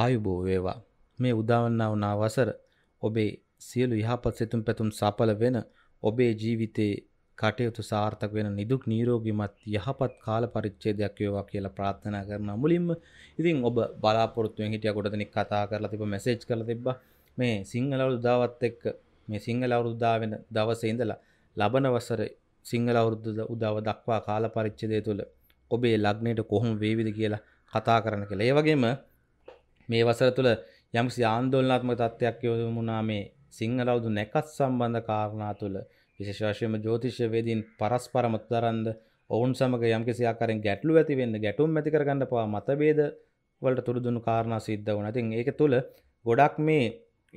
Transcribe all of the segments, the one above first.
ආයුබෝ වේවා මේ උදාවන්නා වුණා වසර ඔබේ සියලු යහපත් සිතුම් පැතුම් සඵල වෙන ඔබේ ජීවිතේ කටයුතු සාර්ථක වෙන නිදුක් නීරෝගිමත් යහපත් කාල පරිච්ඡේදයක් වේවා කියලා ප්‍රාර්ථනා කරනවා මුලින්ම ඉතින් ඔබ බලාපොරොත්තු වෙන හිටියා කොට දෙනෙක් කතා කරලා තිබ්බ මෙසේජ් කරලා තිබ්බා මේ සිංහල අවුරුද්දාවත් එක්ක මේ සිංහල අවුරුද්දා වෙන දවසේ ඉඳලා ලබන වසරේ සිංහල අවුරුද්ද උදාව දක්වා කාල පරිච්ඡේදය තුළ ඔබේ ලග්නයට කොහොම වේවිද කියලා කතා කරන්න කියලා. ඒ වගේම මේ වසර තුළ යම්සි ආන්දෝලනාත්මක තත්ත්වයක් යොමුනා මේ සිංහලවුදු නැකත් සම්බන්ධ කාරණා තුළ විශේෂවශයම ජෝතිෂ්‍යවේදීන් පරස්පර මතදරන්ද ඔවුන් සමග යම්කිසි ආකාරයෙන් ගැටලු ඇති වෙන්න ගැටුම් ඇති කරගන්න පවා මතභේද වලට තුරුදුණු කාරණා සිද්ධ වුණා. ඉතින් ඒක තුළ ගොඩක් මේ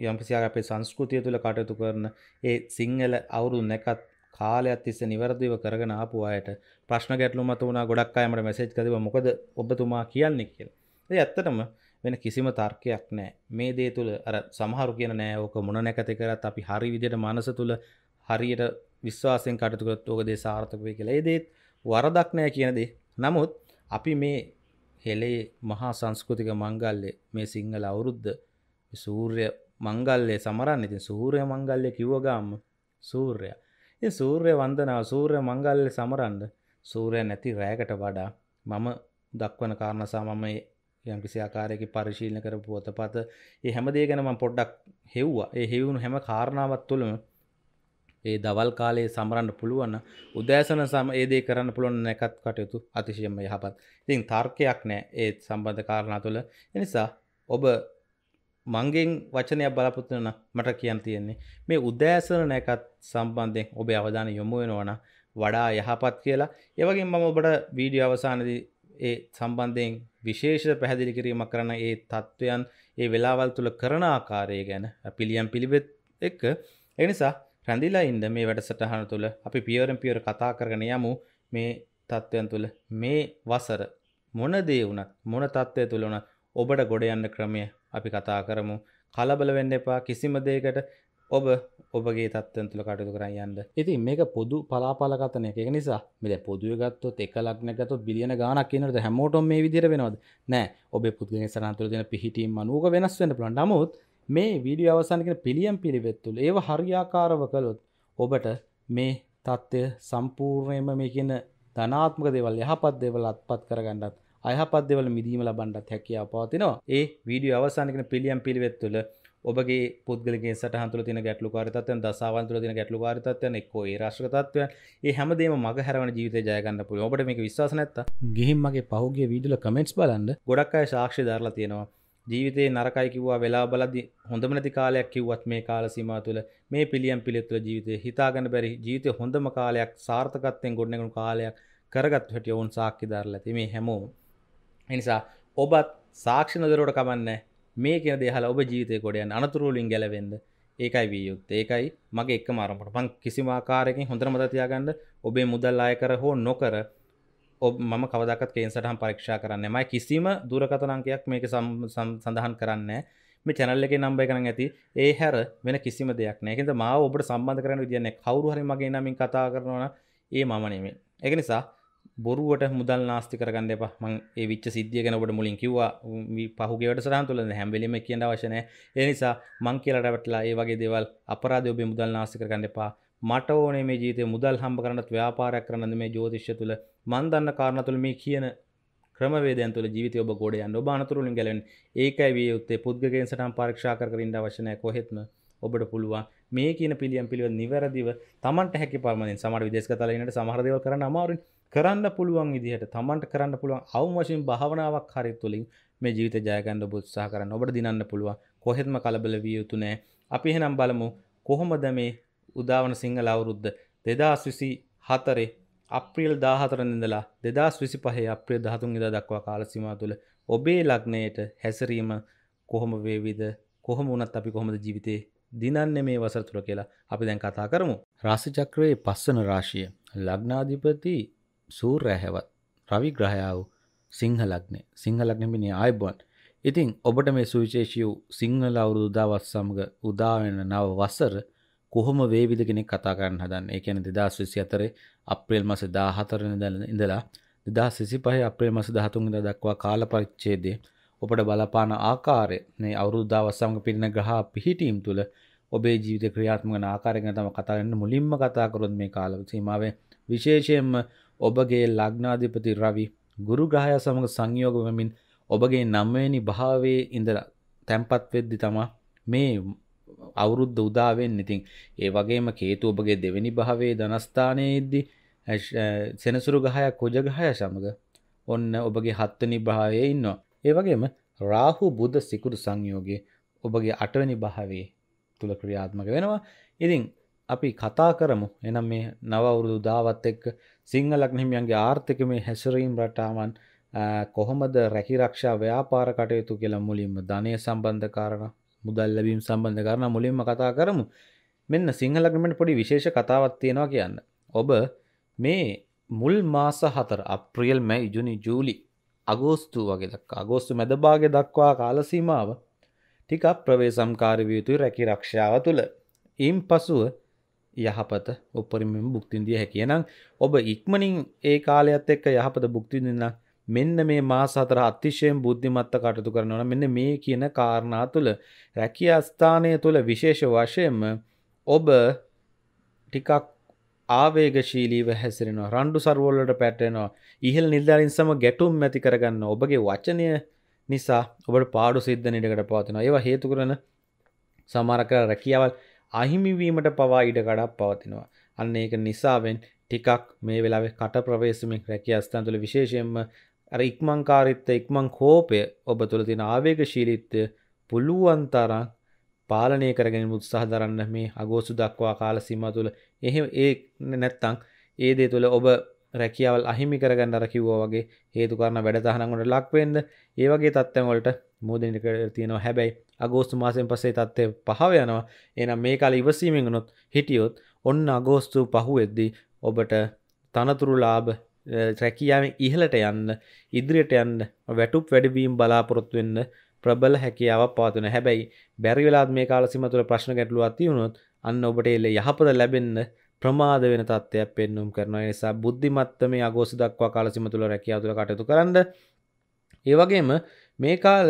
යම්කිසි ආකාරයේ අපේ සංස්කෘතිය තුළ කටයුතු කරන ඒ සිංහල අවුරුදු නැකත් කාලයක් තිස්සේ નિවර්දිව කරගෙන ආපු අයට ප්‍රශ්න ගැටලු මත වුණා ගොඩක් අය මට මැසේජ් කරලා මොකද ඔබතුමා කියන්නේ කියලා. ඒ ඇත්තටම වෙන කිසිම තර්කයක් නෑ මේ දේ තුළ අර සමහරු කියන නෑ ඕක මොන නැකති කරත් අපි හරි විදියට මනස තුළ හරියට විශ්වාසයෙන් කටතුකත් ඕක දේ සාර්ථකය කියලා ඒදේත් වරදක් නෑ කියනදේ නමුත් අපි මේ හෙලේ මහා සංස්කෘතික මංගල්ලේ මේ සිංහල අවුරුද්ධ සූර්ය මංගල්ලේ සමරන්න ඉතින් සූරය මංගල්ලය කිව්වගම්ම සූර්ය ඉ සූර්ය වන්දනාව සූර්ය මංගල්ලෙ සමරන්ඩ සූරය නැති රෑකට වඩා මම දක්වන කාරණසා මම යම් කිසි ආකාරයක පරිශීලන කර පුවතපත ඒ හැමදේ ගැනම පොඩ්ඩක් හෙව්වා ඒ හෙවුණු හැම කාරණාවත් තුළම ඒ දවල් කාලයේ සමරන්න පුළුවන්න උදෑසන සම ඒදේ කරන්න පුළුවන් නැකත් කටයුතු අතිශයම යහපත් ඉතින් තර්කයක් නෑ ඒත් සම්බන්ධ කාරණා තුළ එනිසා ඔබ මංගෙන් වචනයක් බලාපොත්වන මට කියන් තියෙන්නේ මේ උදෑසන නැකත් සම්බන්ධයෙන් ඔබේ අවධාන යොමු වෙනවන වඩා යහපත් කියලා ඒවගේ මම ඔබට වීඩිය අවසානදී ඒ සම්බන්ධයෙන් විශේෂ පැහැදිලි කිරීමක් කරන ඒ තත්ත්වයන් ඒ වෙලාවල් තුළ කරන ආකාරය ගැන පිළියම් පිළිවෙත් එක්ක එනිසා රැඳිලා ඉන්ද මේ වැඩසටහන තුළ අපි පියවරම් පියවර කතා කරගෙන යමු මේ තත්ත්වයන් තුළ මේ වසර මොනදේ වුණත් මොන තත්ත්වය තුළ වුණත් ඔබට ගොඩ යන්න ක්‍රමය අපි කතා කරමු කලබල වෙන්න එපා කිසිම දෙයකට ඔබ ඔබගේ තත්වන තුළ කටයුතු කරන්න යන්න ඉතින් මේක පොදු පලාපලකතනය එක නිසා මෙද පොදුව ගත්තොත් එක ලක්නගත බිලියන ගානක් කියනට හැමෝටම මේ විදිර වෙනවද නෑ ඔබ පුද්ගෙන සරන්තුර දෙන පිහිටීම අනුව වෙනස් වෙන පුළන් නමුත් මේ වීඩිය අවසානකෙන පිළියම් පිළිවෙත්තුල ඒ හරියාකාරව කළොත් ඔබට මේ තත්ත්වය සම්පූර්ණයම මේකන ධනාත්මක දෙවල් යහපත් දෙවල අත්පත් කරගන්නත් අයහපත් දෙවල මිදීම ලබන්ඩත් හැකියාව පවතිනවා ඒ වීඩිය අවසානකන පිළියම් පිළිවෙත්තුළ ඔබගේ පුද්ගලගේ සටහන්තුල තින ගැටලු කාරිතත්වයන් දසාවන්තුල තින ගැටලු කාරිතත්වයන් එක්කෝ ඒ රශ්‍රතත්වයන් ඒ හැමදේම මග හැරවන ජීවිතය ජයගන්න පුළ ඔබට මේක විශ්වාස නැත්ත ගිහිම්මගේ පහුගේ වීඩියල කමෙන්ට්ස් බලන්න ගොඩක් අය සාක්ෂි දරලා තියෙනවා ජීවිතේ නරකයි කිව්වා වෙලා බලද්දි හොඳම නැති කාලයක් කිව්වත් මේ කාල සීමාව තුළ මේ පිළියම් පිළිවෙත් තුළ ජීවිතේ හිතාගන්න බැරි ජීවිතේ හොඳම කාලයක් සාර්ථකත්වයෙන් ගොඩනගන කාලයක් කරගත් හැටි වුන් සාක්ෂි දරලා තියෙන්නේ හැමෝම ඒ නිසා ඔබත් සාක්ෂි නොදරුවට කමන්නේ මේ කෙන දෙහලා ඔබ ජීතය කොඩයන් අනතුරුවලින් ගැලවෙන්ද ඒකයි විය යුත් ඒකයි මගේ එක් මාරමට පං කිසිමාකාරයකින් හොඳර මතතියාගන්න ඔබේ මුදල් අයකර හෝ නොකර ඔබ ම කවදක් කේන්සටහම් පරක්ෂා කරන්න මයි කිසිම දුරකතනංකයක් මේක සඳහන් කරන්න මේ චැනල්ල එක නම්බය කරන ඇති ඒ හැර වෙන කිසිම දෙයක් නෑකෙද මා ඔබට සම්බන්ධ කරන විදින්නේ කවරු හරි මගේ නමින් කතා කරනවන ඒ මම නෙමේ එක නිසා බොරුවට මුදල් නාස්ති කරගන්න එපා මං ඒ විච්ච සිද්ධිය ගැන ඔබට මුලින් කිව්වා පහුගේ වැඩසටහන් තුළ හැම වෙලෙම කියන අවශ්‍ය නැහැ ඒ නිසා මං කියලා රැවටලා ඒ වගේ දේවල් අපරාධ ඔබේ මුදල් නාස්ති කරගන්න එපා මට ඕනේ මේ ජීවිතේ මුදල් හම්බ කරන්නත් ව්‍යාපාරයක් කරන්නත් මේ ජ්‍යොතිෂය තුළ මන් දන්න කාරණා තුළ මේ කියන ක්‍රමවේදයන් තුළ ජීවිතය ඔබ ගොඩ යන්න ඔබ අනතුරුලින් ගැලවෙන්න ඒකයි විය යුත්තේ පුද්ගලයන් සටහන් පරීක්ෂා කර කර ඉන්න අවශ්‍ය නැහැ කොහෙත්ම ඔබට පුළුවන් මේ කියන පිළියම් පිළිවෙල නිවැරදිව Tamanට හැකි පරිමාණයෙන් සමහර විදේශගත තලයකට සමහර දේවල් කරන්න අමාරුයි කරන්න පුළුවන් විදිහට තමන්ට කරන්න පුළුවන් අවම වශයෙන් භාවනාවක් හරි තුළින් මේ ජීවිත ජයගන්න ඔබ උත්සාහ කරන්න ඔබට දිනන්න පුළුවන් කොහෙත්ම කලබල විය යුතු නෑ අපි එහෙනම් බලමු කොහොමද මේ උදාවන සිංහල අවුරුද්ද දෙදස් විසි හතරේ අප්‍රියල් දාහතරනිඳලා දෙදස් විසි පහේ අප්‍රිය දහතුන් ඉදා දක්වා කාලසිමා තුළ ඔබේ ලග්නයට හැසිරීම කොහොම වේවිද කොහොම වනත් අපි කොහොමද ජීවිතේ දිනන්න මේ වසර තුළ කියලා අපි දැන් කතා කරමු. රාසිචක්‍රයේ පස්සන රාශිය. ලග්නාධිපති සූර්ය හැවත් රවි ග්‍රහයා වූ සිංහලග්නේ සිංහලග්නෙමිනි ආයුබෝවන්. ඉතින් ඔබට මේ සුවිශේෂී වූ සිංහල අවුරුදු උදාවත් සමග උදා වෙන නව වසර කොහොම වේවිද කෙනෙක් කතා කරන්න හදන්න. ඒ කියන්නේ 2024 අප්‍රේල් මාසේ 14 වෙනිදා ඉඳලා 2025 අප්‍රේල් මාසේ 13 වෙනිදා දක්වා කාල පරිච්ඡේදයේ ඔබට බලපාන ආකාරය මේ අවුරුදු උදාවත් සමග පිරින ග්‍රහ පිහිටීම් තුළ ඔබේ ජීවිත ක්‍රියාත්මක ආකාරයෙන් තමයි කතා කරන්න මුලින්ම කතා කරොත් මේ කාල සීමාවේ විශේෂයෙන්ම ඔබගේ ලග්නාධිපති රවි ගුරු ග්‍රහය සමඟ සංයෝග වෙමින් ඔබගේ නම්වැනි භාවයේ ඉඳල තැන්පත්වෙද්දි තමා මේ අවුරුද්ධ උදාවෙන් ඉතින් ඒ වගේම කේතු ඔබගේ දෙවැනි භාවේ ධනස්ථානයේද්දි සෙනසුරු ගහයක් කොජගහය සමඟ ඔන්න ඔබගේ හත්වනි භාවය ඉන්නවා. ඒ වගේම රාහු බුද සිකුරු සංයෝගේ ඔබගේ අටවැනි භාවේ තුළ ක්‍රියාත්මක වෙනවා ඉතින් අපි කතා කරමු එනම් මේ නවවුරුදු දාවත් එක්ක සිංහලක් හිමියන්ගේ ආර්ථික මේ හැසිරීම් රටාවන් කොහොමද රැකිරක්ෂා ව්‍යාපාර කටයුතු කියලා මුලින්ම ධනය සම්බන්ධ කාරණ මුදල් ලැබීම් සම්බන්ධ කරන මුලින්ම කතා කරමු මෙන්න සිංහලක්මට පොඩි විශේෂ කතාවක් තියෙනවා කියන්න ඔබ මේ මුල් මාස හතර අප්‍රියල් මැයි ජුනි ජූලි අගෝස්තු වගේ දක් අගෝස්තු මැදභාග දක්වා කාලසීමාව ටිකක් ප්‍රවේ සම්කාරවයුතුයි රැකි රක්ෂාව තුළ ඉම් පසුව යහපත උපරිමම බුක්තින්දිය හැකිය නම් ඔබ ඉක්මනින් ඒ කාලයත් එක්ක යහපත බුක්තිදින්න මෙන්න මේ මාසාතර අතිශයෙන් බුද්ධිමත්ත කටතු කරනවන මෙන්න මේ කියන කාරණා තුළ රැකිය අස්ථානය තුළ විශේෂ වශයෙන්ම ඔබ ටිකක් ආවේගශීලීව හැසිරෙනවා රණ්ඩු සර්වෝල්ලට පැටෙනවා ඉහල් නිල්ධාරින් සම ගැටුම් ඇති කරගන්න ඔබගේ වචනය නිසා ඔබට පාඩු සිද්ධ නිටකට පවතිනවා ඒවා හේතු කරන සමාරකර රැකියාවල් අහිමිවීමට පවා ඉඩ ගඩක් පවතිනවා. අන්න ඒක නිසාවෙන් ටිකක් මේ වෙලාවේ කට ප්‍රවේශමෙන් රැකිය අස්ථාන තුළ විශේෂයෙන්ම අර ඉක්මංකාරීත්වය ඉක්මං කෝපය ඔබ තුළ තියෙන ආවේගශීලීත්වය පුළුවන් තරම් පාලනය කරගෙන උත්සාහ දරන්න මේ අගෝසු දක්වා කාල සීමා තුළ එහෙම ඒ නැත්තම් ඒ දේ තුළ ඔබ රැකියාවල් අහිමි කරගන්න අර කිව්වා වගේ හේතු කරන වැඩ තහනම් වලට ලක් වෙන්න ඒ වගේ තත්ත්වයන් වලට මෝදිනට තියෙනවා හැබැයි අගෝස්තු මාසයෙන් පසේ තත්ත්ය පහව යනවා එනම් මේ කාල ඉවසීමෙන්ගනොත් හිටියොත් ඔන්න අගෝස්තු පහුවෙද්දී ඔබට තනතුරු ලාභ රැකියාවෙන් ඉහලට යන්න ඉදිරියට යන්න වැටුප් වැඩවීම් බලාපොරොත්තු වෙන්න ප්‍රබල හැකියාවක් පාතුන හැබැයි බැරිවෙලාත් මේ කාලසිම තුළ ප්‍රශ්න ගැටලු අතිවුණොත් අන්න ඔබට එල්ල යහපද ලැබෙන්න ප්‍රමාද වෙන තත්ත්වයක් පෙන්නුම් කරන නිසා බුද්ධිමත්ත මේ අගෝසි දක්වා කාලසිම තුළ රැකියාව තුළ කටයුතු කරන්න ඒවගේම මේ කාල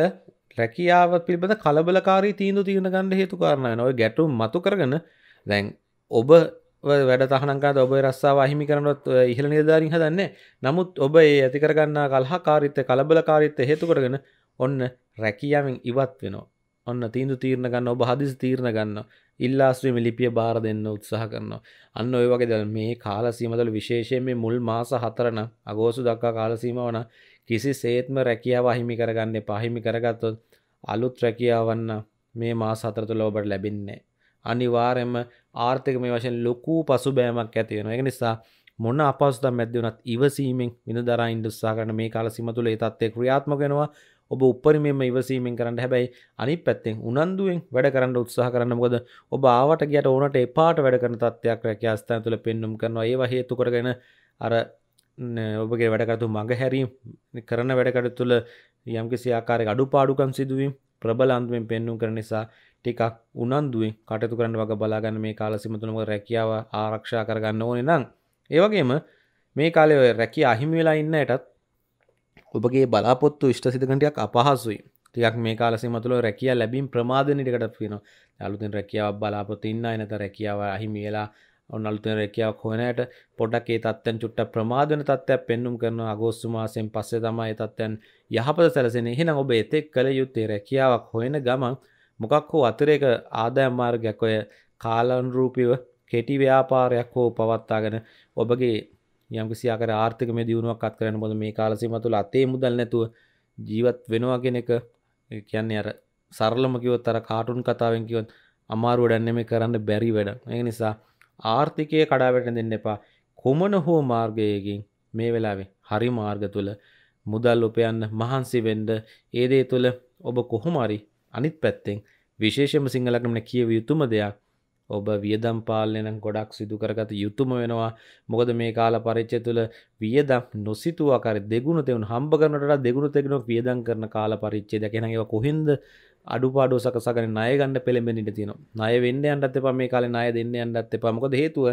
රැකියාව පිළිබඳ කලබලකාරී තීන්දු තියෙන ගන්න හේතු කාරණය නොය ගැටුම් මතු කරගන දැන් ඔබ වැඩ තහනකාද ඔබ රස්සාාව අහිමි කරනොත් ඉහළ නිධාරින් හදන්න නමුත් ඔබ ඒ ඇති කරගන්න කල්හා කාරිත්ත කලබල කාරිත්ත හේතු කරගෙන ඔන්න රැකියාවෙන් ඉවත් වෙනවා ඔන්න තීන්දු තීරණ ගන්න ඔබ හදිසි තීරණ ගන්න ඉල්ලාස්ත්‍රීම ලිපිය බාර දෙන්න උත්සාහ කරනවා අන්න ඔය වගේ දල් මේ කාලසීමදල විශේෂයෙන් මේ මුල් මාස හතරන අගෝසු දක්කා කාලසීම වන කිසි සේත්ම රැකියාව අහිමි කරගන්න පහිමි කරගත්තොත් අලුත් රැකියාවන්න මේ මා සතර තුළ ඔබට ලැබින්නේ. අනිවාරෙන්ම ආර්ථික මේ වශයෙන් ලොකූ පසු බෑමක් ඇතිවෙන එක නිසා මොන අපසුත මැදවනත් ඉවසීමෙන් විනිදරා ඉන්ඩුස්සා කරන මේ කාල සිම තුළ තත්වය ක්‍රියාත්මගෙනවා ඔබ උපරිමෙන්ම ඉවසීමෙන් කරන්න හැබැයි අනි පැත්තෙන් උනන්දුවෙන් වැඩ කරන්න උත්සාහ කරන්න ගොද ඔබ ආවට ගියට ඕනට එපාට වැඩ කරන තත්වයක් රැකස්ථාන තුළ පෙන්නුම් කරනවා ඒ හේතු කරගෙන අර ඔබගේ වැඩකතු මඟ හැරීම් කරන වැඩකට තුළ යම්කිසි ආකාරය අඩු පාඩුකම් සිදුවීම් ප්‍රබල අන්දුවෙන් පෙන්නුම් කර නිසා ටිකක් උනන්දුවෙන් කටතු කරන්න වග බලාගන්න මේ කාල සිමතුනම රැකියාව ආරක්ෂා කරගන්න ඕනෙ නම් ඒවගේම මේ කාලය රැකි අහිමි වෙලා ඉන්න යටත් ඔබගේ බලාපොත්තු ෂ්ට සිතකටයක් අපහසුයි ටියක් මේ කාල සිමතුල රැකිය ලැබින් ප්‍රමාධනයටකට වෙන අලුතින් රැකියාව බලාපොත් ඉන්න එනත රැකියාව අහිමියලා ඔන්න අලුතෙන් රැකියාවක් හොයනයට පොඩක් ඒ තත්ත්වයන් චුට්ටක් ප්‍රමාද වෙන තත්ත්වයක් පෙන්눔 කරන අගෝස්තු මාසයෙන් පස්සේ තමයි ඒ තත්ත්වයන් යහපත සැලසෙන්නේ. එහෙනම් ඔබ එතෙක් කළ යුත්තේ රැකියාවක් හොයන ගමන් මොකක් හෝ අතිරේක ආදායම් මාර්ගයක් ඔය කාලානුරූපීව කෙටි ව්‍යාපාරයක් හෝ පවත්වාගෙන ඔබගේ යම්කිසි ආකාර ආර්ථික මේ දියුණුවක් අත් කරන්න මොකද මේ කාල සීමාව තුළ අතේ මුදල් නැතුව ජීවත් වෙනවා කියන එක කියන්නේ අර සරලම කිව්වොත් අර කාටුන් කතාවෙන් කිව්වොත් අමාරු වැඩක් නෙමෙයි කරන්න බැරි වැඩක්. ඒ නිසා ආර්ථිකය කඩාවැටෙන දෙන්න එපා කොමන හෝ මාර්ගයකින් මේ වෙලාවේ හරි මාර්ග තුළ මුදල් උපයන්න මහන්සි වෙන්ඩ ඒදේ තුළ ඔබ කොහොමරි අනිත් පැත්තෙන් විශේෂම සිංහලකමන කියව යුතුම දෙයක් ඔබ වියදම් පාලනන ගොඩක් සිදුකරගත යුතුම වෙනවා මොකද මේ කාල පරිච්චය තුළ වියදම් නොසිතුවාකර දෙගුණ තෙවුන් හම්බ කරනට දෙගුණ තෙගෙනක් වියදම් කරන කාල පරිච්චේ දැකෙනව කොහින්ද අඩුපාඩු සකසගෙන ණය ගන්න පෙළඹෙන්නට තියෙනවා ණය වෙන්න යන්නත් එපා මේ කාලේ ණය දෙන්න යන්නත් එපා මොකද හේතුව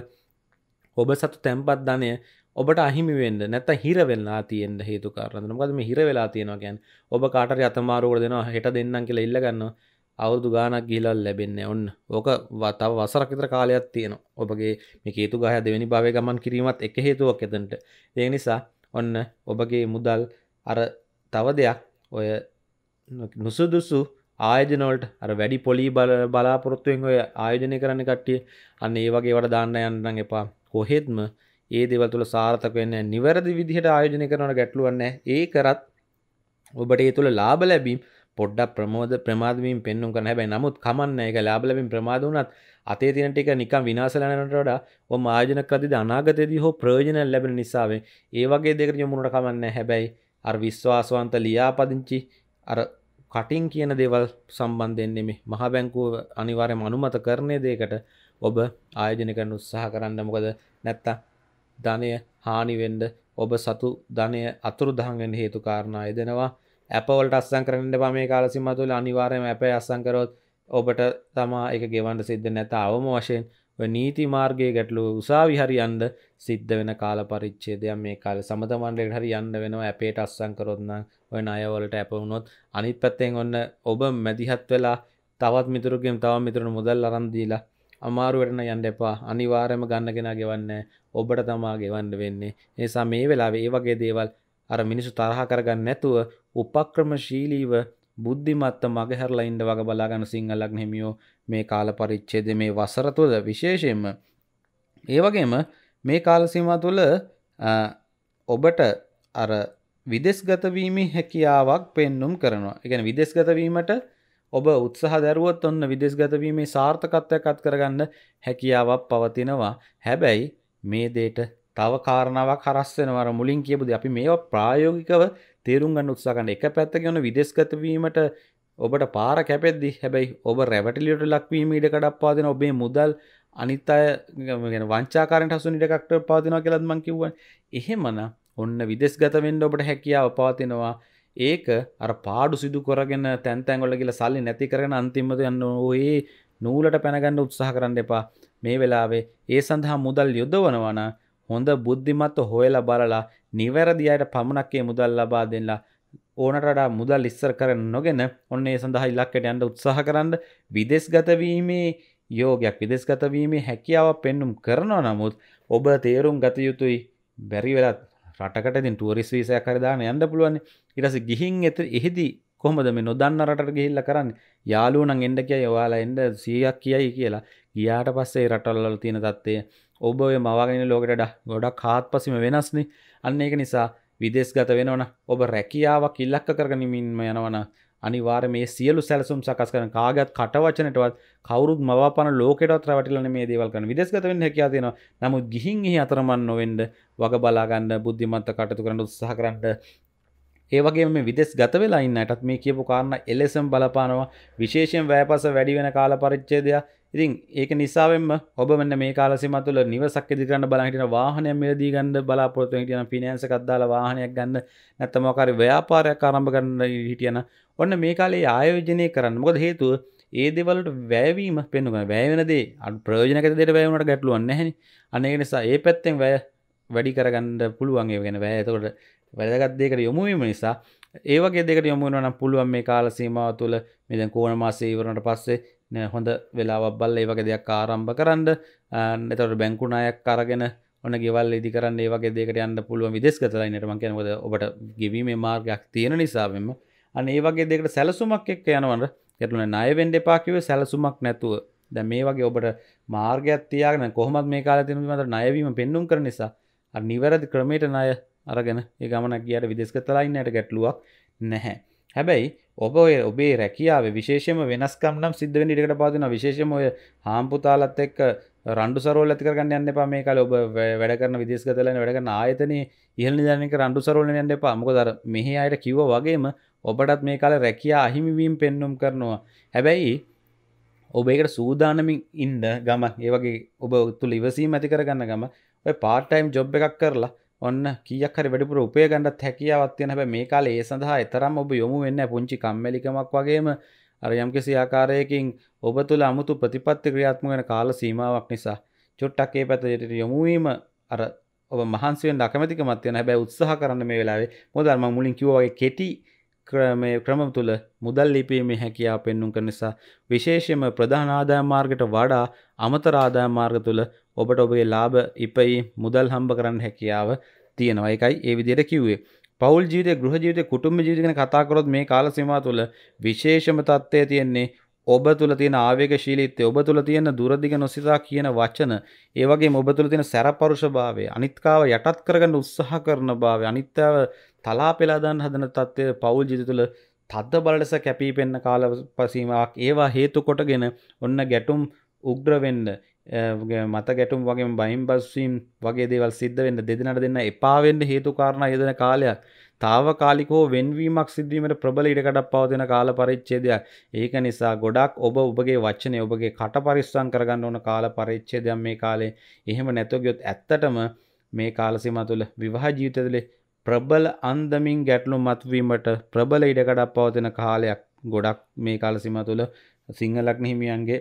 ඔබ සතු තැම්පත් ධනය ඔබට අහිමි වෙන්න නැත්නම් හිර වෙලා තියෙන්න හේතු කාරණා දෙනවා. මොකද මේ හිර වෙලා තියෙනවා කියන්නේ ඔබ කාට හරි අතමාරුවකට දෙනවා හෙට දෙන්නම් කියලා ඉල්ල ගන්නවා. අවුරුදු ගාණක් ගිහිලා ලැබෙන්නේ ඔන්න. ඕක තව වසරක් විතර කාලයක් තියෙනවා. ඔබගේ මේ හේතු ගහය දෙවෙනි භාවයේ ගමන් කිරීමත් එක හේතුවක් එතනට. ඒ නිසා ඔන්න ඔබගේ මුදල් අර තව දෙයක් ඔය නුසුදුසු ආයජනොල්ට අර වැඩි පොලි බල බලාපොරොත්තුවෙන් ඔය ආයෝජනය කරන්න කට්ටිය අන්න ඒ වගේ වට දාන්න යන්න එපා කොහෙත්ම ඒ දෙවල් තුළ සාර්ථක වෙන්න නිවැරදි විදිහට ආයෝජනය කරනට ගැටලුවන්න ඒ කරත් ඔබට ඒ තුළ ලාබ ලැබීම් පොඩ්ඩක් ප්‍රමෝද ප්‍රමාදවීම පෙන්නුම් කරන හැබැයි නමුත් කමන්න එක ලාබ ලැබීම් ප්‍රමාද වුණත් අතේ තියෙන ටික නිකන් විනාශ කරනට වඩා ඔම් ආයෝජන කරද්දී අනාගතයේදී හෝ ප්‍රයෝජන ලැබෙන නිසාවෙන් ඒ වගේ දෙයකට යොමුනට කමන්න හැබැයි අර විශ්වාසවන්ත ලියාපදිංචි අර කටින් කියන දේවල් සම්බන්ධයෙන් නෙමේ මහ බැංකුව අනිවාර්ය මනුමත කරණය දේකට ඔබ ආයෝජන කරන්න උත්සාහ කරන්න මොකද නැත්තා ධනය හානිවෙන්ඩ ඔබ සතු ධනය අතුරු දහගෙන් හේතු කාරණා යදෙනවා ඇපවලට අස්සං කරන්න බා මේ කාලසිම තුළ අනිවාරයම ඇප අසංකරොත් ඔබට තමා එක ගෙවන්ට සිද්ධ නැත අවම වශයෙන් නීති මාර්ගය ගැටලු උසා විහරි අන්ද සිද්ධ වෙන කාල පරිච්චේදයක් මේ කාල සමතමන්ඩෙට හරි යන්න වෙනවා ඇපේට අස්සංකරොත්නම් ඔය අයවලට ඇපවුණොත් අනිත් පැත්තෙන් ඔන්න ඔබ මැදිහත් වෙලා තවත් මිතුරගෙන් තව මිතුරන මුදල් අරන්දීලා අමාරුවටන යන්න එපා අනිවාරම ගන්නගෙන ගෙවන්න ඔබට තමා ගෙවන්න වෙන්නේ නිසා මේ වෙලාව ඒ වගේ දේවල් අර මිනිසු තරහ කරගන්න නැතුව උපක්‍රම ශීලීව බුද්ධිමත්ත මගහැරලයින්ඩ වග බලාගන්න සිංහලක් හෙමියෝ මේ කාල පරිච්චේද මේ වසරතුවද විශේෂයෙන්ම ඒ වගේම මේ කාලසීම තුළ ඔබට අර විදෙස්ගතවීමේ හැකියාවක් පෙන්නුම් කරනවා. එකන විදෙස්ගතවීමට ඔබ උත්සාහ දැරුවත් ඔන්න විදෙස්ගතවීමේ සාර්ථකත්වයක් අත් කරගන්න හැකියාවක් පවතිනවා. හැබැයි මේ දේට තව කාරණාවක් හරස් වෙනවර මුලින් කියපුද අපි මේවා ප්‍රායෝගිකව තේරුම් ගන්න උත්සාහ කරන එක පැත්තක යන විදෙස්ගතවීමට ඔබට පාර කැපෙද්දි හැබැයි ඔබ රැවටිලියට ලක්වීම ඉඩ කඩප්පා දෙන ඔබේ මුදල් අනිත් අය වංචාකාරයට හසුන ඉඩකඩක් පාදිනවා කියලාත් මං කිව්වනේ. එහෙමනම් ඔන්න විදෙස්ගතවෙන්න ඔබට හැකියාව පවතිනවා ඒක අර පාඩු සිදු කරගෙන තැන්තැන්ගොල කියලා සල්ලි නැති කරන අන්තිමද යන්න ඒ නූලට පැනගන්න උත්සාහ කරන්න එපා මේ වෙලාවේ ඒ සඳහා මුදල් යොදවනවන හොඳ බුද්ධිමත්ව හොයලා බලලා නිවැරදි අයට පමණක්ේ මුදල් ලබා දෙන්නලා ඕනට වඩා මුදල් ඉස්සර කරන නොගෙන ඔන්න ඒ සඳහා ඉලක්කට යන්න උත්සාහ කරන්න විදෙස්ගතවීමේ යෝගයක් විදෙස්ගතවීමේ හැකියාව පෙන්නුම් කරනවා නමුත් ඔබ තේරුම් ගත යුතුයි බැරිවෙලත් රටකට ති ටුවරිස් වීසය කරදාන යන්න පුළුවන් ඉරස ගිහින් එත එහිදී කොහමද මේ නොදන්න රට ගිහිල්ල කරන්න යාලුවනං එන්ඩ කිය යවාලා එන්ඩ සියක් කියයි කියලා ගියාට පස්සේ රටල්ලල් තියෙන තත්වය ඔබ ඔය මවාගෙන ලෝකට ගොඩක් කාත් පසිම වෙනස්නේ අන්න ඒක නිසා විදෙස් ගත වෙනවන ඔබ රැකියාවක් ඉල්ලක්ක කරගනිමින්ම යනවනා අනිවාර මේ සියලු සැලසුම් සකස් කරන කාගත් කටවචනටවත් කවරුත් මවාපන ලෝකෙටත් රැවටිලන මේ දේවල්කන විදෙස්ගත වෙන්න හැකියා තියෙනවා නමුත් ගිහින් එහි අතරමන් නොවෙන්ඩ වග බලාගන්න බුද්ධිමත්ත කටතු කරන්න උත්සාහ කරන්න ඒවගේ මේ විදෙස් ගත වෙලා ඉන්නටත් මේ කියපු කාරණ එලෙසම් බලපානවා විශේෂයෙන් වෑපස වැඩි වෙන කාල පරිච්චේදය ඉතින් ඒක නිසාවෙන්ම ඔබ මෙන්න මේ කාලසිම තුළ නිවසක් ඉදිරියට බලන් හිටින වාහනයක් මිලදී ගන්න බලාපොරොත්තු වෙන හිටියන ෆිනෑන්ස් එකක් දාලා වාහනයක් ගන්න නැත්නම් මොකාරි ව්‍යාපාරයක් ආරම්භ කරන්න හිටියන ඔන්න මේ කාලේ ආයෝජනය කරන්න මොකද හේතුව ඒ දෙවලට වැෑවීම පෙන්නුම වැෑවෙනදේ අ ප්‍රයෝජනක දෙට වැෑවනට ගැටලුවන් නැහැනි අනේ නිසා ඒ පැත්තෙන් වැය වැඩි කරගන්න පුළුවන්ගේ ගෙන වැෑතකොට වැදගත් දෙකට යොමුවීම නිසා ඒවගේ දෙකට යොමුුවන පුළුවන් මේ කාලසීමාව තුළ මෙදැන් කෝන මාසීවරණට පස්සේ හොඳ වෙලාවක් බල්ල ඒ වගේ දෙයක් ආරම්භ කරන්න එතට බැංකුනායක් කරගෙන ඔන්න ගෙවල් ඉදි කරන්න ඒ වගේ දෙකට යන්න පුළුව විදෙස්ගතලයිනට මංකනකොද ඔබට ගෙවීමේ මාර්ගයක් තියෙන නිසාවෙන්ම අන්න ඒ වගේ දෙකට සැලසුමක් එක්ක යනවට ගැටලුනේ ණය වෙන්න එපා කිව්වේ සැලසුමක් නැතුව. දැන් මේ වගේ ඔබට මාර්ගයක් තියාගෙන කොහොමත් මේ කාලේ තියෙන මතර ණයවීම පෙන්눔 කරන නිසා අර නිවැරදි ක්‍රමයට ණය අරගෙන ඒ ගමනක් ගියාට විදේශගතලා ඉන්නට ගැටලුවක් නැහැ. හැබැයි ඔබ ඔය ඔබේ රැකියාවේ විශේෂම වෙනස්කම් නම් සිද්ධ වෙන්න ඉඩකට පාදිනවා. විශේෂම ඔය හාම්පුතාලත් එක්ක රණ්ඩු සරෝල් ඇති කරගන්න යන්න එපා මේ කාලේ ඔබ වැඩ කරන විදේශගතලා වැඩ කරන ආයතනයේ ඉහළ නිලධාරිනික රණ්ඩු සරෝල් යන්න එපා. මොකද අර මෙහි අයට කිව්වා වගේම ඔබටත් මේ කාල රැකයා අහිමිවීම් පෙන්නුම් කරනවා හැබැයි ඔබේකට සූදානමින් ඉන්ඩ ගම ඒවගේ ඔබ උත්තුල ඉවසීම ඇති කරගන්න ගම ඔය පාටයිම් ජොබ් එකක් කරලා ඔන්න කියක්හරි වැඩිපුර උපය ගන්නත් හැකියාවත් තියෙන හැබැයි මේ කාලේ ඒ සඳහා එතරම් ඔබ යොමු වෙන්න පුංචි කම්මැලිකමක් වගේම අර යම්කිසි ආකාරයකින් ඔබ තුළ අමුතු ප්‍රතිපත්ති ක්‍රියාත්මක වෙන කාල සීමාවක් නිසා චොට්ටක් ඒ පැත්තට යොමු වීම අර ඔබ මහන්සියෙන් අකමැතිකමත් වෙන හැබැයි උත්සාහ කරන්න මේ වෙලාවේ මොකද මම මුලින් කිව්වා වගේ කෙටි ක්‍රමය ක්‍රම තුළ මුදල් ලිපීමේ හැකියා පෙන්නුම් කර නිසා විශේෂයෙන්ම ප්‍රධාන ආදායම් මාර්ගයට වඩා අමතර ආදායම් මාර්ග තුළ ඔබට ඔබේ ලාභ ඉපයි මුදල් හම්බ කරන්න හැකියාව තියෙනවා එකයි ඒ විදිහට කිව්වේ පවුල් ජීවිතය ගෘහ ජීවිතය කුටුම්බ ජීවිතය ගැන කතා කරොත් මේ කාල සීමාව තුළ විශේෂම තත්ත්වය තියෙන්නේ ඔබ තුළ තියෙන ආවේගශීලීත්වය ඔබ තුළ තියෙන දුරදිග නොසිතා කියන වචන ඒ වගේම ඔබ තුළ තියෙන සැරපරුෂභාවය අනිත්කාව යටත් කරගන්න උත්සාහ කරන භාවය අනිත්‍යව තලා පෙලාදන් හදන තත්ත්වය පවුල් ජිත තුළ තද්ද බලටස කැපී පෙන්න කාල පසීමක් ඒවා හේතු කොටගෙන ඔන්න ගැටුම් උග්‍රවෙන්න මත ගැටුම් වගේ බයිම් බස්වීම් වගේ දේවල් සිද්ධ වෙන්න දෙදෙනට දෙන්න එපාවෙන්න හේතුකාරණ යදන කාලයක් තාවකාලිකෝ වෙන්වීමක් සිද්ධීමට ප්‍රබල ඉඩකඩක් පවතින කාල පරිච්ඡේදයක්. ඒක නිසා ගොඩක් ඔබ ඔබගේ වචනේ ඔබගේ කට පරිස්සම් කරගන්න ඕන කාල පරිච්ඡේදයක් මේ කාලේ. එහෙම නැතුව ගියොත් ඇත්තටම මේ කාලසීමා තුළ විවාහ ජීවිතය තුළ ප්‍රබල අන්දමින් ගැටලු මත්වීමට ප්‍රබල ඉඩකඩක් පවතින කාලයක් ගොඩක් මේ කාලසිම තුළ සිංහලක්න හිමියන්ගේ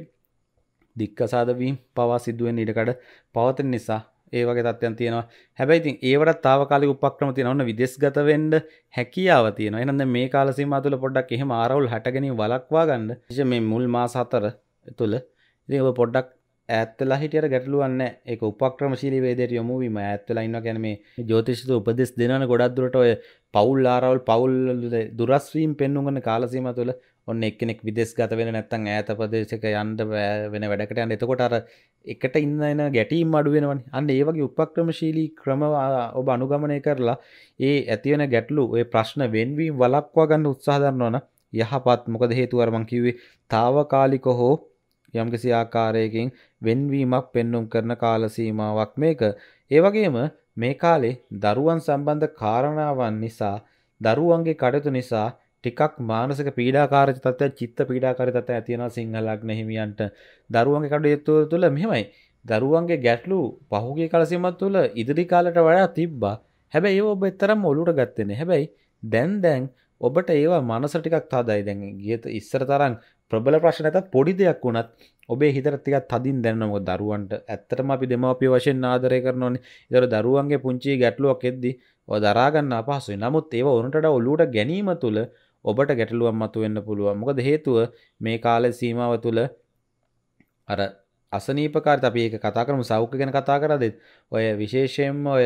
දික්කසාදවීම් පවා සිදුවෙන් ඉඩකඩ පවතෙන් නිසා ඒවගේ තත්යන් තියෙනවා හැබැයිතින් ඒවට තාවකාල උපක්‍රම තිය ඔන්න විදෙස්ගතවෙන්ඩ හැකියාව තියෙන එනද මේ කාලසිම තුළ පොඩක් එහෙම ආරවුල් හටගැනී වලක්වා ගන්න ශ මේ මුල් මාසාතර තුළ ඉ පොඩ්ඩක් ඇත්තලා හිටියට ගැටලුවන්න එක උපක්‍රමශීලි වේදයට යොමුවීම ඇත්තලා ඉන්න ගැන මේ ජෝතිෂතු උපදෙස් දෙනන ගොඩක්දුරට ඔය පවුල් ආරවල් පවුල් දුරස්වීම් පෙන්නුගන කාලසීම තුළ ඔන්න එක්කෙනෙක් විදෙස් ගත වෙන නැත්තන් ඇත ප්‍රදේශක යන්ඩ වෙන වැඩකට යන්න එතකොට අර එකට ඉන්න එන ගැටීම් අඩුවෙනවන් අන්න ඒ වගේ උපක්‍රමශීලී ක්‍රම ඔබ අනුගමනය කරලා ඒ ඇතිවන ගැටලු ඔය ප්‍රශ්න වෙන්වීම් වලක්වා ගන්න උත්සාධරන්නවන යහපත් මොකද හේතුවරමංකිවේ තාවකාලික හෝ යම්කිසි ආකාරයකින් වෙන්වීමක් පෙන්නුම් කරන කාලසීමාවක් මේක. ඒ වගේම මේ කාලේ දරුවන් සම්බන්ධ කාරණාවන් නිසා දරුවන්ගේ කටයුතු නිසා ටිකක් මානසික පීඩාකාරජ තත්ත්වය චිත්ත පීඩාකාරි තත්ත්වය තියෙන සිංහලක්න හිමියන්ට දරුවන්ගේ කඩයුතු තුළ මෙහෙමයි දරුවන්ගේ ගැටලු පහුගේ කලසිමත් තුළ ඉදිරි කාලට වඩා තිබ්බා හැබැයි ඒ ඔබ එතරම් ඔලුට ගත්තෙන හැබැයි දැන් දැන් ඔබට ඒවා මනසටිකක් තාදයි දැන් ගියත ඉස්සර තරම් ප්‍රබල ප්‍රශ්න ඇතත් පොඩි දෙයක් වුණත් ඔබේ හිතරත්තිකත් තදින් දැන්නම දරුවන්ට ඇත්තටම අපි දෙමපිය වශයෙන් ආදරය කරනවන දර දරුවන්ගේ පුංචි ගැටලුවක් එද්දි දරාගන්න අපහසුයි නමුත් ඒව ඔනට ඔලුට ගැනීම තුළ ඔබට ගැටලුවක් මතු වෙන්න පුළුවන් මොකද හේතුව මේ කාලය සීමාව තුළ අර අසනීපකාරත අපි ඒක කතා කරම සෞඛ්‍ය ගැන කතා කරදෙත් ඔය විශේෂයෙන්ම ඔය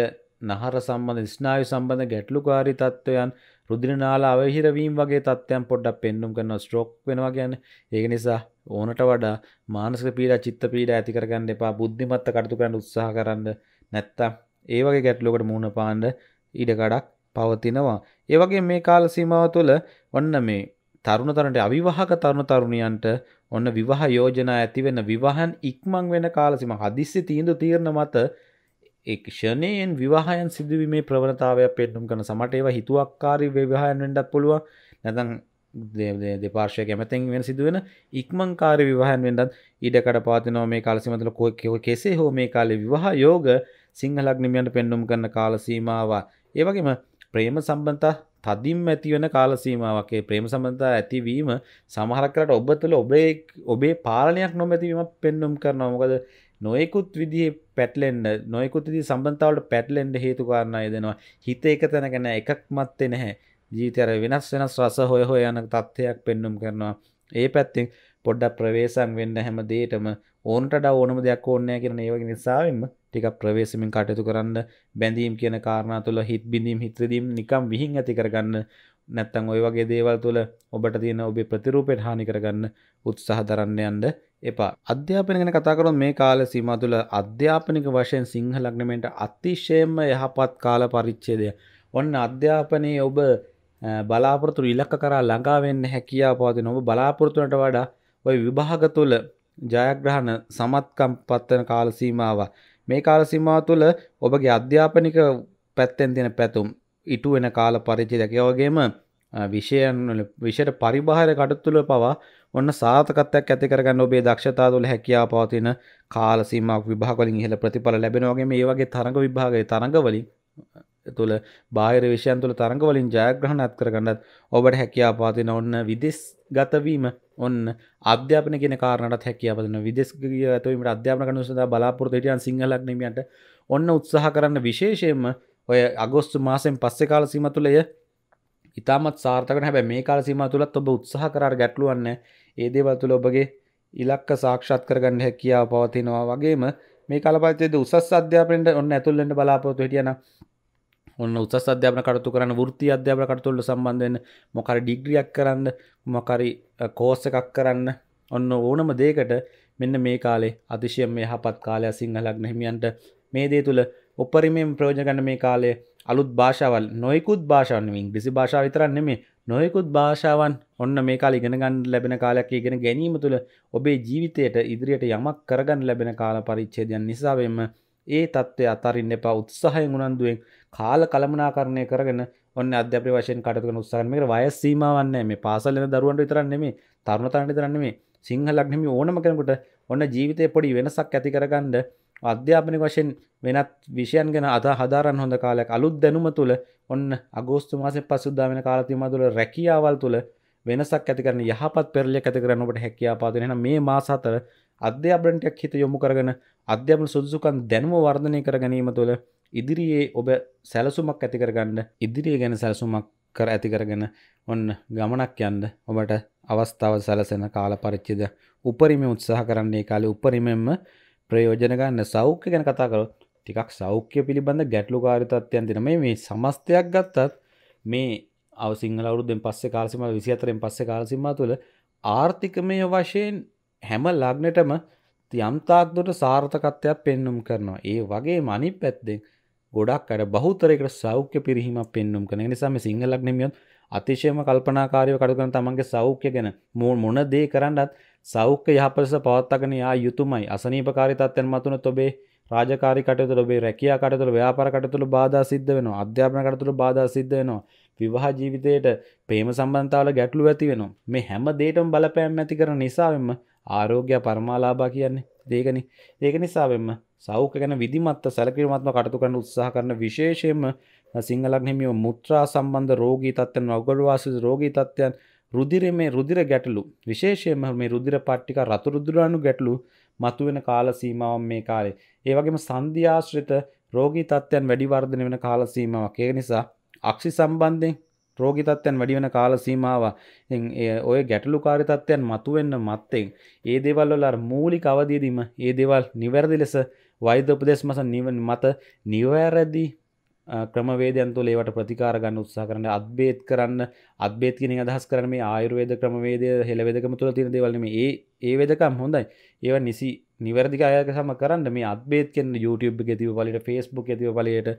නහර සම්බඳ ස්නායු සම්බඳ ගැටලුකාරී තත්ත්වයන් රුදිරනාලා අවහිරවීම් වගේ තත්ත්වයන් පොඩ්ඩක් පෙන්නුම් කරන ස්ට්‍රෝක් වෙනවා කියන්නේ ඒක නිසා ඕනට වඩා මානසික පීඩා චිත්ත පීඩා ඇති කරගන්න එපා බුද්ධිමත්ව කටයුතු කරන්න උත්සාහ කරන්න නැත්තම් ඒ වගේ ගැටලුවකට මුහුණ පාන්න ඉඩකඩක් පවතිනවා ඒ වගේ මේ කාල සීමාව තුළ ඔන්න මේ තරුණ තරන්ට අවිවාහක තරුණ තරුණියන්ට ඔන්න විවාහ යෝජනා ඇති වෙන විවාහන් ඉක්මන් වෙන කාලසිම හදිස්සි තීන්දු තීරණ මත ඒ ක්ෂණයෙන් විවාහයන් සිදුවීමේ ප්‍රවණතාවයක් පෙන්නුම් කරන සමට ඒවා හිතුවක්කාරී විවාහයන් වෙන්නත් පුළුවන් නැතන් දෙපාර්ශය කැමතෙන් වෙන සිදුවෙන ඉක්මංකාර විවාහන් වෙන්නත් ඊඩකට පාතිනෝ මේ කාලසිමතල කොයකව කෙසේ හෝ මේ කාලේ විවාහ යෝග සිංහලක් නිමියන්ට පෙන්නුම් කරන කාලසීමාව ඒවගේම ප්‍රේම සම්බන්තා තදින් ඇතිවන කාලසීමාවකේ ප්‍රේම සබඳතා ඇතිවීම සමහරකරට ඔබ තුළ ඔබේ ඔබේ පාලනයක් නොමැතිවීම පෙන්නුම් කරනවා මොකද නොයෙකුත් විදිහ පැටලෙන්ඩ නොයකුත් දි සම්බන්තාවට පැටලෙන්ඩ හේතුකාරණය දෙනවා හිත එක තැනගැන එකක් මත්තේ නැහැ ජීතර වෙනස් වෙනස් රස හොය හෝ යන තත්ත්වයක් පෙන්නුම් කරනවා ඒ පැත්තිෙන් පොඩ්ඩක් ප්‍රවේශන් වෙන්න හැම දේටම ඕන්ට ඕනම දෙයක් ඕන්නෑ කියන ඒවගේ නිසාවෙන්ම ටික ප්‍රවේශමින් කටයුතු කරන්න බැඳීම් කියන කාරණා තුළ හිත් බිඳීම් හිත්‍රදීම් නිකම් විහිං ඇති කරගන්න නැත්තං ඔය වගේ දේවල් තුළ ඔබට තියෙන ඔබේ ප්‍රතිරූපයට හානි කරගන්න උත්සාහ දරන්න යන්ද එපා අධ්‍යාපන ගැන කතාකරොත් මේ කාල සීම තුළ අධ්‍යාපනික වශයෙන් සිංහ ලග්නමෙන්ට අතිශයෙන්ම යහපත් කාල පරිච්ඡේදය ඔන්න අධ්‍යාපනයේ ඔබ බලාපොරොත්තු ඉලක්ක කරා ළඟා වෙන්න හැකියාව පවතින ඔබ බලාපොරොත්තුනට වඩා ওই විභාග තුළ ජයග්‍රහණ සමත්කම් පත්වන කාල සීමාව මේ කාල සීමාව තුළ ඔබගේ අධ්‍යාපනික පැත්තෙන් තියෙන පැතුම් ඉටු වෙන කාල පරිච්ඡේදයක් ඒ වගේම විෂයන් වල විෂයට පරිබාහිර කටයුතු වල පවා ඔන්න සාර්ථකත්වයක් ඇති කරගන්න ඔබේ දක්ෂතා තුළ හැකියාව පවතින කාල සීමාවක් විභාග වලින් ඉහළ ප්‍රතිඵල ලැබෙනවා වගේ මේ වගේ තරඟ විභාගයේ තරඟ වලින් තුළ බාහිර විෂයන් තුළ තරඟ වලින් ජයග්‍රහණත් කරගන්නත් ඔබට හැකියාව පවතින ඔන්න විදෙස් ගතවීම ඔන්න අධ්‍යාපන කියන කාරණාටත් හැකියාව දෙන විදෙස් ගතවීමට අධ්‍යාපන කණු සඳහා බලාපොරොත්තු හිටියන් සිංහලක් නෙමියන්ට ඔන්න උත්සාහ කරන්න විශේෂයෙන්ම ඔය අගෝස්තු මාසයෙන් පස්සේ කාල සීම තුළ එය ඉතාමත් සාර්ථකන හැබැයි මේ කාල සීම තුළත් ඔබ උත්සාහ කරාර ගැටලුවන්නේ ඒ දේවල් තුළ ඔබගේ ඉලක්ක සාක්ෂාත් කරගන්න හැකියාව පවතිනවා වගේම මේ කලපත්තේද උසස් අධ්‍යාපනයට ඔන්න ඇතුළෙන්ට බලාපොරොත්තු හිටියන ඔන්න උසස් අධ්‍යාපන කටයුතු කරන වෘත්ති අධ්‍යාපන කටයුතු වල සම්බන්ධ වෙන්න මොකරි ඩිග්‍රියක් කරන්න මොකරි කෝස් එකක් කරන්න ඔන්න ඕනම දේකට මෙන්න මේ කාලේ අතිශයම මේ හපත් කාලය සිංහලක් හිමියන්ට මේ දේ තුළ උපරිමයෙන් ප්‍රයෝජන ගන්න මේ කාලේ අලුත් භාෂාවල් නොයෙකුත් භාෂාවන් ඉංග්‍රීසි භාෂාව විතරක් නෙමෙයි නොයෙකුත් භාෂාවන් ඔන්න මේ කාල ඉගෙන ගන්න ලැබෙන කාලයක් ඉගෙන ගැනීම තුළ ඔබේ ජීවිතයට ඉදිරියට යමක් කරගන්න ලැබෙන කාල පරිච්ඡේදයන් නිසාවෙන්ම ඒ தත්ත්වය අතරින් එපා උත්සාහයෙන් උනන්දුවෙන් කාල කළමනාකරණය කරගෙන ඔන්න අධ්‍යාපන වශයෙන් කටයුතු කරන උත්සාහයෙන් මේකට වයස් සීමාවක් නැහැ මේ පාසල් යන දරුවන්ට විතරක් නෙමෙයි තරුණ තරුණියන්ට විතරක් නෙමෙයි සිංහලක් නෙමෙයි ඕනම කෙනෙකුට ඔන්න ජීවිතේ පොඩි වෙනසක් ඇති කරගන්න අධ්‍යාපනය වශයෙන් වෙනත් විෂයන් ගැන අද හදාරන් හොඳ කාලයක් අලුත් දැනුම තුළ ඔන්න අගෝස්තු මාස පසුද්දා වෙන කාලතිමා තුළ රැකියාවල් තුළ වෙනසක් ඇතිකරන යහපත් පෙරලිය ඇති කරන්න ඔබට හැකියාව පාදන එන මේ මාස අතර අධ්‍යාපනයටක් හිත යොමු කරගෙන අධ්‍යාපන සුදුසුකම් දැනුම වර්ධනය කර ගැනීම තුළ ඉදිරියේ ඔබ සැලසුමක් ඇති කරගන්න ඉදිරිය ගැන සැලසුමක් කර ඇති කරගෙන ඔන්න ගමනක් යන්න ඔබට අවස්ථාව සැලසෙන කාල පරිච්ඡේද උපරිම උත්සාහ කරන්නේ කාලේ උපරිමෙන්ම ප්‍රයෝජන ගන්න සෞඛ්‍ය ගැන කතා කරොත් ටිකක් සෞඛ්‍ය පිළිබඳ ගැටලු කාරිතත්වයන් දෙන මේ මේ සමස්තයක් ගත්තත් මේ අව සිංහල අවුරුද්දෙන් පස්සේ කාලසිම 24න් පස්සේ කාලසිම තුළ ආර්ථිකමය වශයෙන් හැම ලග්නටම යම්තාක් දුරට සාර්ථකත්වයක් පෙන්눔 කරනවා. ඒ වගේ අනිත් පැත්තෙන් ගොඩක් අර බහුතරයකට සෞඛ්‍ය පිරිහීමක් පෙන්눔 කරන නිසා මේ සිංහල ලග්නෙමියොත් අතිශයම කල්පනාකාරීව කටයුතු කරන තමන්ගේ සෞඛ්‍ය ගැන මොන දේ කරන්නත් සෞඛ්‍ය යහපලස පවත්තගෙන යා යුතුමයි අසනීපකාරී තත්ත්වයන් මතුන තොබේ රාජකාරි කටයුතු ඔබේ රැකියා කටයුතු ව්‍යාපාර කටයුතු බාධා සිද්ධ වෙනවා අධ්‍යාපන කටයුතු බාධා සිද්ධ වෙනවා විවාහ ජීවිතයට ප්‍රේම සම්බන්ධතාවල ගැටලු ඇති වෙනවා මේ හැම දෙයකම බලපෑම් ඇති කරන නිසාවෙන්ම ආරෝග්‍ය පරමාලාභා කියන්නේ දෙකනි ඒක නිසාවෙන්ම සෞඛ්‍ය ගැන විධිමත්ව සැලකිලිමත්ව කටයුතු කරන්න උත්සාහ කරන විශේෂයෙන්ම සිංහලක් හිමියෝ මුත්‍රා සම්බන්ධ රෝගී තත්ත්වයන් වගඩු රෝගී තත්ත්වයන් රුදිර මේ රුදිර ගැටලු විශේෂයම මේ රුදිර පට්ටික රතුරුදුරාණු ගැටලු මතුවෙන කාල සීමාවන් මේ කාලේ. ඒ වගේම සංධ්‍යාශ්‍රිත රෝගී තත්ත්වයන් වැඩි වර්ධනය වෙන කාල සීමාවක්. ඒක නිසා අක්ෂි සම්බන්ධයෙන් රෝගී තත්ත්වයන් වැඩි වෙන කාල සීමාව. ඉතින් ඔය ගැටලුකාරී තත්ත්වයන් මතුවෙන්න මත්තෙන් ඒ දේවල් වල අර මූලික අවධියදීම ඒ දේවල් නිවැරදි ලෙස වෛද්‍ය උපදේශ මත නිවැරදි ක්‍රමවේදයන් තුළ ඒවට ප්‍රතිකාර ගන්න උත්සාහ කරන්න අත්බේත් කරන්න අත්බේත් කියන අදහස් කරන මේ ආයුර්වේද ක්‍රමවේදය හෙළවේදකම තුළ තියෙන දේවල් මේ ඒ ඒ වෙදකම් හොඳයි ඒවා නිසි නිවැරදි අයක සම කරන්න මේ අත්බේත් කියන YouTube එකේ තිබු වලට Facebook එකේ තිබු වලට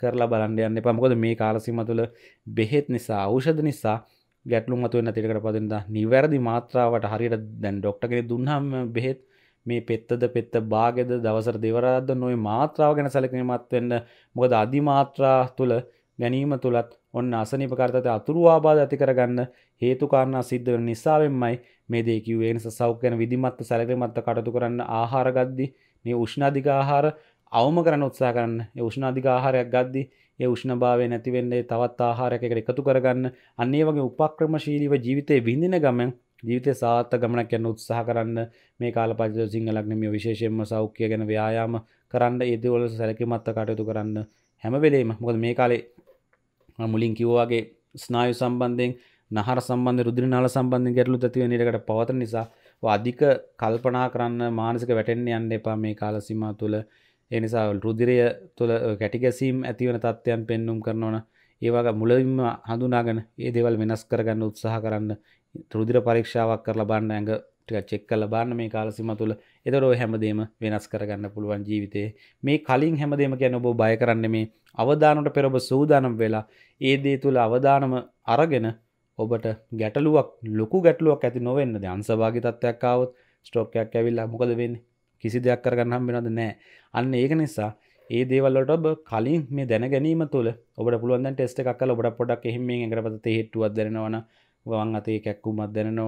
කරලා බලන්න යන්න එපා මොකද මේ කාලසීම තුළ බෙහෙත් නිසා ඖෂධ නිසා ගැටලුම් මතුවෙන්න තිරකට පදින්න නිවැරදි මාත්‍රාවට හරියට දැන් ඩොක්ටර් කෙනෙක් දුන්නාම බෙහෙත් මේ පෙත්තද පෙත්ත භාගෙද දවසර දෙවරාද නොයි මාත්‍රාව ගැන සැලකීමත් වෙන්න මොකද අධිමාත්‍රා තුළ ගැනීම තුළත් ඔන්න අසනිපකර්තත අතුරු ආබාධ ඇති කරගන්න හේතුකාරණා සිද්ධ වෙන නිසාවෙන්මයි මේ දේ කිව්වේ ඒ නිසා සෞඛ්‍ය ගැන විධිමත් සැලකිලිමත් කටයුතු කරන්න ආහාර ගද්දී මේ උෂ්ණ අධික ආහාර අවම කරන්න උත්සාහ කරන්න ඒ උෂ්ණ අධික ආහාරයක් ගද්දී ඒ උෂ්ණභාවය නැතිවෙන්නේ තවත් ආහාරයකට එකතු කරගන්න අන්නේ වගේ උපක්‍රමශීලීව ජීවිතේ විඳින ගමන් ජීවිතය සාර්ථ ගමනක් යන්න උත්සාහ කරන්න මේ කාලපරිද සිංහලක්න මේ විශේෂයෙන්ම සෞඛ්‍ය ගැන ව්‍යයාම කරන්න ඒදවල සැලකිමත්ත කටයුතු කරන්න හැමවෙලේම මොද මේ කාලේ මුලින් කිව්වාගේ ස්නායු සම්බන්ධයෙන් නහර සම්බන්ධ රුදුරිනාල සම්බන්ධ ගැටලු තතිව නිරකට පවත නිසා අධික කල්පනා කරන්න මානසික වැටෙන්න්නේ යන්න එපා මේ කාලසිමා තුළ එනිසා රුදිරය තුළ කැටිගැසීම් ඇතිවන තත්ත්වයන් පෙන්නුම් කරනවන ඒවාගේ මුලින්ම හඳුනාගෙන ඒ දේවල් වෙනස් කරගන්න උත්සාහ කරන්න රුදිර පරීක්ෂාවක් කරලා බලන්න ඇඟ ටික චෙක් කරලා බලන්න මේ කාලසීම තුළ එතරෝ හැමදේම වෙනස් කරගන්න පුළුවන් ජීවිතේ මේ කලින් හැමදේම කියන ඔබ බය කරන්න මේ අවදානට පෙර ඔබ සූදානම් වෙලා ඒ දේ තුළ අවදානම අරගෙන ඔබට ගැටලුවක් ලොකු ගැටලුවක් ඇති නොවෙන්න ද අන්සභාගි තත්ත්වයක් ආවොත් ස්ට්‍රෝක්යක් ඇවිල්ලා මොකද වෙන්නේ කිසි දෙයක් කරගන්න හම්බෙනවද නෑ අන්න ඒක නිසා ඒ දේවල්ලට ඔබ කලින් මේ දැන ගැනීම තුළ ඔබට පුළුවන් ටෙස්ට එකක් කල ඔබට පොඩක් එහෙම එකට හෙට්ටුවක් දෙනවන ගවන් අතේ කැක්කුමක් දෙනවන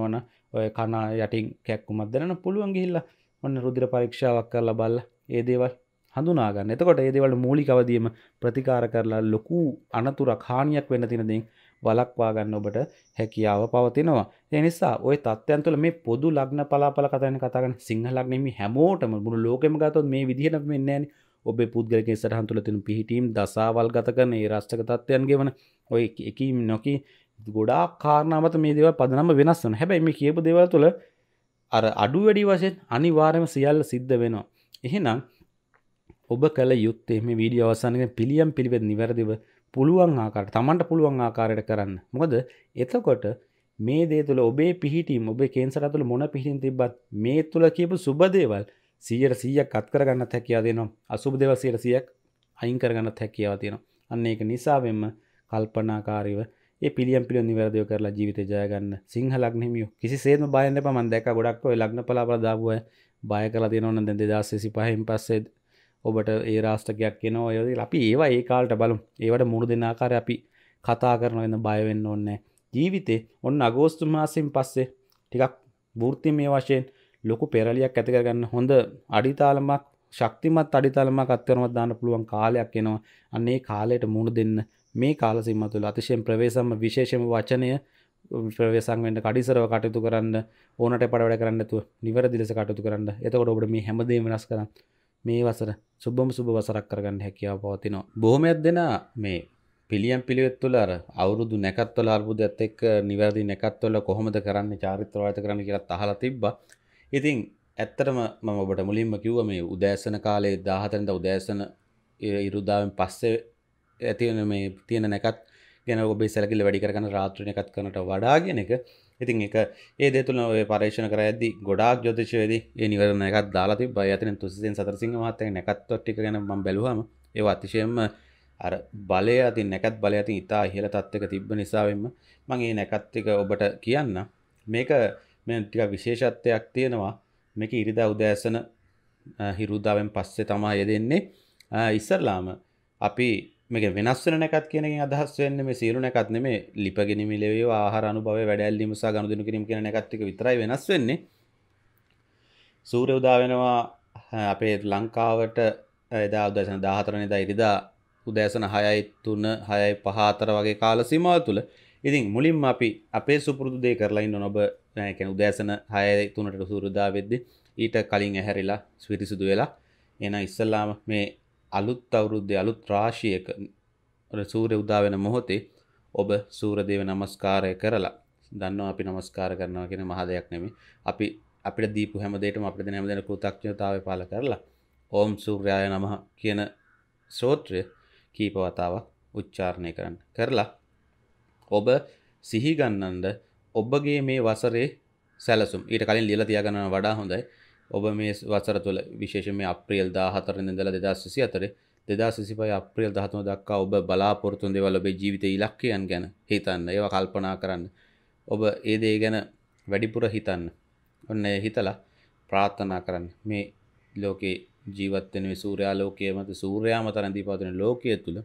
ඔය කනා යටින් කැක්කුමක් දෙන පුළුවන් ගිහිල්ලා ඔන්න රුදිර පරීක්ෂාවක් කරලා බල්ල ඒ දේවල් හඳුනාගන්න එතකොට ඒදේවලට මූලිකවදීම ප්‍රතිකාර කරලා ලොකු අනතුරක් හානියක් වෙන්න තිනදින් වලක්වා ගන්න ඔබට හැකියාව පවතිනවා. ඒ නිසා ওই තත්ත්වයන් තුළ මේ පොදු ලග්න පලාපල කතාන කතා කරන සිංහ ලග්නෙ මේ හැමෝටම මුළු ලෝකෙම ගත්තොත් මේ විදිහට වෙන්නේ නැහැනේ. ඔබේ පුද්ගලක සටහන් තුළ තින පිහිටීම් දසාවල් ගත කරන ඒ රාෂ්ටක තත්ත්වයන්ගේ වන ඔය එකීම් නොකි ගොඩා කාරණාවත මේ දේව පදනම වෙනස් වන හැබැයි මේ කියපු දෙවල් තුළ අර අඩු වැඩි වශයෙන් අනිවාර්යම සියල්ල සිද්ධ වෙනවා. එහෙනම් ඔබ කළ යුත්තේ මේ වීඩියෝ අවසානයේ පිළියම් පිළිවෙත් නිවැරදිව පුළුවන් ආකාරට තමන්ට පුළුවන් ආකාරයට කරන්න මොකද එතකොට මේ දේ තුළ ඔබේ පිහිටීම ඔබේ කේන්සර තුළ මොන පිහිටින් තිබත් මේ තුළ කියපු සුබදේවල් සීයට සීයක් අත් කරගන්නත් හැකියා දෙනවා අසුබ දෙවල් සීයට සීයක් අයින් කරගන්නත් හැකියාව තියෙනවා අන්න ඒක නිසාවෙන්ම කල්පනාකාරීව ඒ පිළියම් පිළියම් නිවැරදිව කරලා ජීවිතය ජය ගන්න සිංහ ලග්නහිමියෝ කිසිසේත්ම බය වෙන්න එපා මම දැක්කා ගොඩක් ඔය ලග්න පලාපල දාපු අය බය කරලා තියෙනවනම් දැන් 2025 න් පස්සේ ඔබට ඒ රාෂ්ටකයක් කියෙන ඔයද අපි ඒවා ඒකාල්ට බලු ඒවට මුණු දෙනාකාර අපි කතා කරන එන්න බයවෙන්න ඕන්න ජීවිතේ ඔන්න අගෝස්තු මාසින් පස්සේ ටිකක් බෘත්ති මේ වශයෙන් ලොකු පෙරලියක් ඇතිකරගන්න හොඳ අඩිතාලමක් ශක්තිමත් අඩිතලමක් අත්තරමත් දාන්න පුළුවන් කාලයක් එනවා අන්නේ කාලයට මුණ දෙන්න මේ කාලසිම තුළ අතිශයෙන් ප්‍රවේශම විශේෂම වචනය ප්‍රවේශන්ෙන්ට කඩිසරව කටයුතු කරන්න ඕනට පඩ වැඩ කරන්නතු නිවැරදිලෙස කටයුතු කරන්න එතකොට ඔබට මේ හැමදේ වෙනස් කරන්න මේ වසර සුබම සුබ වසරක් කරගන්න හැකියාව පවතිනවා. බොහොමයක් දෙනා මේ පිළියම් පිළිවෙත් තුළ අර අවුරුදු නැකත්වල අර්බුදයත් එක්ක නිවැරදි නැකත්වල කොහොමද කරන්න චාරිත්‍රවාද කරන්න කියලා අහලා තිබ්බා. ඉතින් ඇත්තටම මම ඔබට මුලින්ම කිව්වා මේ උදෑසන කාලේ 17 වෙනිදා උදෑසන ඉරුදාවෙන් පස්සේ ඇති වෙන මේ තියෙන නැකත් ගැන ඔබේ සැලකිල්ල වැඩි කරගන්න රාත්‍රී නැකත් කරනට වඩා කියන එක ඉතින් එක ඒ දෙතුන ඔය පර්ේෂණ කර ඇද ගොඩක් ජොතිශයද නිවර නැකත් දාලා තිබ ඇතන තුසිෙන් සතරසිංහ මත්තය නැකත්වට්ටි ගැන ම බැලුවම ඒ අතිශයෙන්ම අර බලය අති නැකත් බලය ඇති ඉතා ඉහල තත්වක තිබ්බ නිසාවෙන්ම මගේ නැකත්තික ඔබට කියන්න මේක මෙටික විශේෂත්වයක් තියෙනවා මේක ඉරිදා උදෑසන හිරුදාවෙන් පස්සේ තමා යෙදෙන්නේ ඉස්සරලාම අපි මේක වෙනස් වෙන එකක් කියන එකෙන් අදහස් වෙන්නේ මේ සියලු එකක් නෙමෙයි ලිපගෙනීම ලැබේ ආහාර අනුභවය වැඩැල්ලීම සහ ගනුදෙනු කිරීම කියන එකත් එක විතරයි වෙනස් වෙන්නේ සූර්ය උදා වෙනවා අපේ ලංකාවට එදා උදෑසන 14 වෙනිදා ඉරිදා උදෑසන 6යි 3 6යි 5 අතර වගේ කාල සීමාව තුළ ඉතින් මුලින්ම අපි අපේ සුපුරුදු දේ කරලා ඉන්න ඔබ ඒ කියන්නේ උදෑසන 6යි 3ට සූර්ය උදා වෙද්දී ඊට කලින් ඇහැරිලා ස්විරිසුදු වෙලා එන ඉස්සල්ලාම මේ අලුත් අවුරුද්දේ අලුත් රාශියක සූර්ය උදා වෙන මොහොතේ ඔබ සූරදේව නමස්කාරය කරලා දන්නවා අපි නමස්කාර කරනවා කියන මහ දෙයක් නෙමෙයි. අපි අපිට දීපු හැම දෙයකම අපිට දෙන හැම දෙන කෘතඥතාවය පාල කරලා ඕම් සූර්යාය නමහ කියන සූත්‍රය කීප වතාවක් උච්චාරණය කරන්න. කරලා ඔබ සිහි ගන්නඳ ඔබගේ මේ වසරේ සැලසුම් ඊට කලින් ලියලා තියාගන්න වඩා හොඳයි. ඔබ මේ වසර තුළ විශේෂම අප්‍රියල් දාහතර ඉඳලා දෙදස්සසි අතර දෙදා සිසිපයි අප්‍රියල් දහතුන දක්කා ඔබ බලාපොරතුන් දෙවල් ඔබේ ජීවිත ඉලක්කයන් ගැන හිතන්න ඒව කල්පනා කරන්න ඔබ ඒ දේ ගැන වැඩිපුර හිතන්න ඔන්න හිතලා ප්‍රාර්ථනා කරන්න මේ ලෝකේ ජීවත්වෙන සූරයා ලෝකයේ මත සූරයාම තරන්දී පාතන ලෝකය තුළ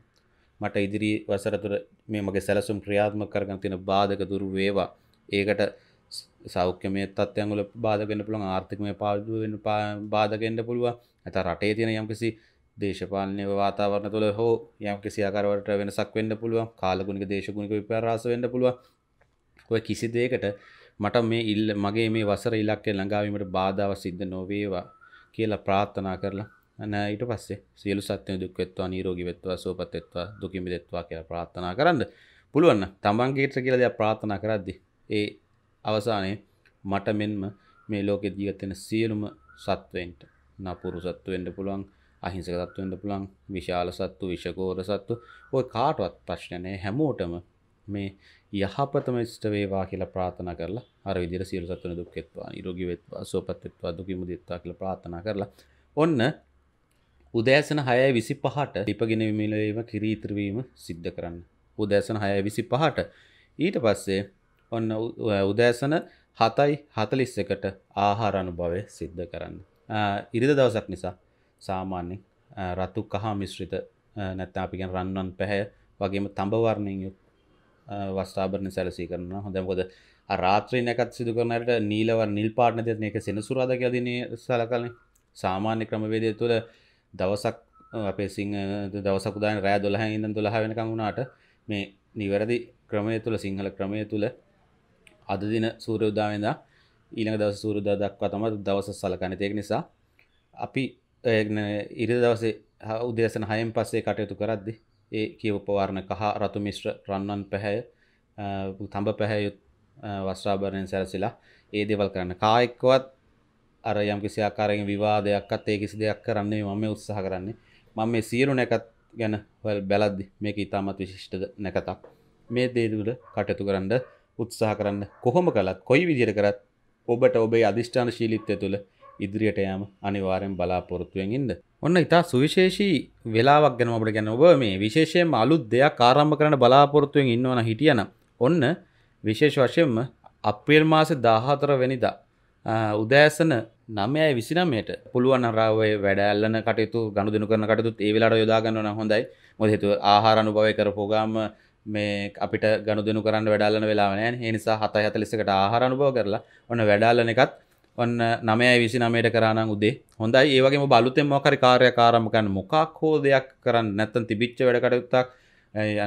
මට ඉදිරි වසරතුර මේ මගේ සැලසුම් ක්‍රියාත්ම කරගන තියෙන බාධක දුරු වේවා ඒකට සෞඛ්‍යමය තත්වයන්ගල බාධගෙන්න්න පුළන් ආර්ථිකමය පාදුවෙන් බාධගෙන්ට පුළුව ඇත රටේ තියෙන යම්කිසි දේශපාලනය වාතාවරණ තුළ හෝ යම් කිසිආකාරවට වෙනසක් වෙන්න පුළුව කාලගුණික දේශගුණික විපරාස වෙන්න පුළුව ඔය කිසි දේකට මට මේ ඉල්ල මගේ මේ වසර ඉලක්කය ළඟාවීමට බාධාව සිද්ධ නොවේවා කියලා ප්‍රාර්ථනා කරලා නෑ ඊට පස්සේ සියලු සත්‍යය දුක්වෙත්වා නීරෝගි වෙත්වා සෝපතත්වා දුකිමි දෙත්වා කියලා ප්‍රාර්ථනා කරන්න පුළුවන්න තමන්ගේට කියලා දෙයක් ප්‍රාර්ථනා කරද්දි ඒ අවසානයේ මට මෙන්ම මේ ලෝකෙ ජීවත්වෙන සියලුම සත්වයන්ට නපුරු සත්තු වෙන්න පුළුවන් අහිංසක සත්තු වෙන්න පුළුවන් විශාල සත්තු විෂකෝර සත්තු ඔය කාටවත් ප්‍රශ්න නැහැ හැමෝටම මේ යහපතම ඉෂ්ට වේවා කියලා ප්‍රාර්ථනා කරලා අර විදිහට සියලු සත්තුන් දුක් වෙත්වා නිරෝගී වෙත්වා සුවපත් වෙත්වා දුකින් මුදිත්වා කියලා ප්‍රාර්ථනා කරලා ඔන්න උදෑසන හයයි විසි පහට ලිපගෙන විමිලවීම කිරීතරවීම සිද්ධ කරන්න. උදෑසන හයයි විසි පහට ඊට පස්සේ ඔන්න උදෑසන හතයි හතලිස් එකට ආහාර අනුභවය සිද්ධ කරන්න. ඉරිද දවසක් නිසා සාමාන්‍යෙන් රත්තු කහා මිශ්‍රිත නැත්ත අපිගෙන් රන්නන් පැහැ වගේම තඹවර්ණයෙන් යුත් වස්ථාභරණ සැලසී කරන හොඳැකොද රාත්‍රීන එකත් සිදු කරනට නීලව නිල් පාටන දෙන එක සෙනසුරාද ගැදින සල කලින් සාමාන්‍ය ක්‍රමවේදය තුළ දවසක් අපේ සිංහ දවසකුදාන රෑ දොළහ ඉඳන් දොළහ වෙනකං වුණාට මේ නිවැරදි ක්‍රමය තුළ සිංහල ක්‍රමය තුළ අද දින සූරයුදාවෙද ඊළඟ දව සූරුදා දක්වා තම දවස සලකන තියෙක් නිසා අපි ඉරි දවසේ උදේසන හයෙන් පස්සේ කටයුතු කරද්දි ඒ කියව පවාරණ කහ රතු මිශ්‍ර රන්නන් පැහැය තඹ පැහැයුත් වස්්‍රාභරණයෙන් සැරසිලා ඒ දෙවල් කරන්න කායෙක්වත් අර යම් කිසි ආකාරයෙන් විවාදයක්ත් ඒ කිසි දෙයක් කරන්නේ මම උත්සාහ කරන්නේ මම මේ සියලු නැකත් ගැන හොල් බැලද්දි මේක ඉතාමත් විශිෂ්ට නැකතක් මේ දේදුල කටයුතු කරන්න උත්සාහ කරන්න කොහොම කලත් කොයි විදිර කරත් ඔබට ඔබේ අධිෂ්ඨාන ශීලිත්ය තුළ ඉදිරියට යෑම අනිවාරයෙන් බලාපොරොත්තුවෙන් ඉන්න. ඔන්න ඉතා සුවිශේෂී වෙලාවක් ගැන අපට ගැන ඔබ මේ විශේෂයෙන් අලුත් දෙයක් ආරම්භ කරන බලාපොරොත්තුවෙන් ඉන්නවන හිටියන. ඔන්න විශේෂ වශයෙන්ම අප්‍රේල් මාස දාහතර වෙනිදා. උදෑසන නමයයි විසිනමයට පුළුවන් අරාවේ වැඩඇල්ලන කටයුතු ගණුදනු කරන කටතුත් ඒ වෙලාට යොදාගන්නවන හොඳයි මොදෙතු ආහාරණු භවය කරපුගාම මේ අපිට ගණු දෙනු කරන්න වැඩාලන වෙලාවනෑ හනිසා හත හතලිසකට ආහරණුභව කරලා ඔන්න වැඩාලන එකත් ඔන්න නමය විසි නමයට කරන්න උදේ හොඳයි ඒවගේම බලුතෙන් මොකරි කාරය කාරමකන්න මොකක් හෝ දෙයක් කරන්න නැත්තන් තිබිච්ච වැඩකටයුත්තක්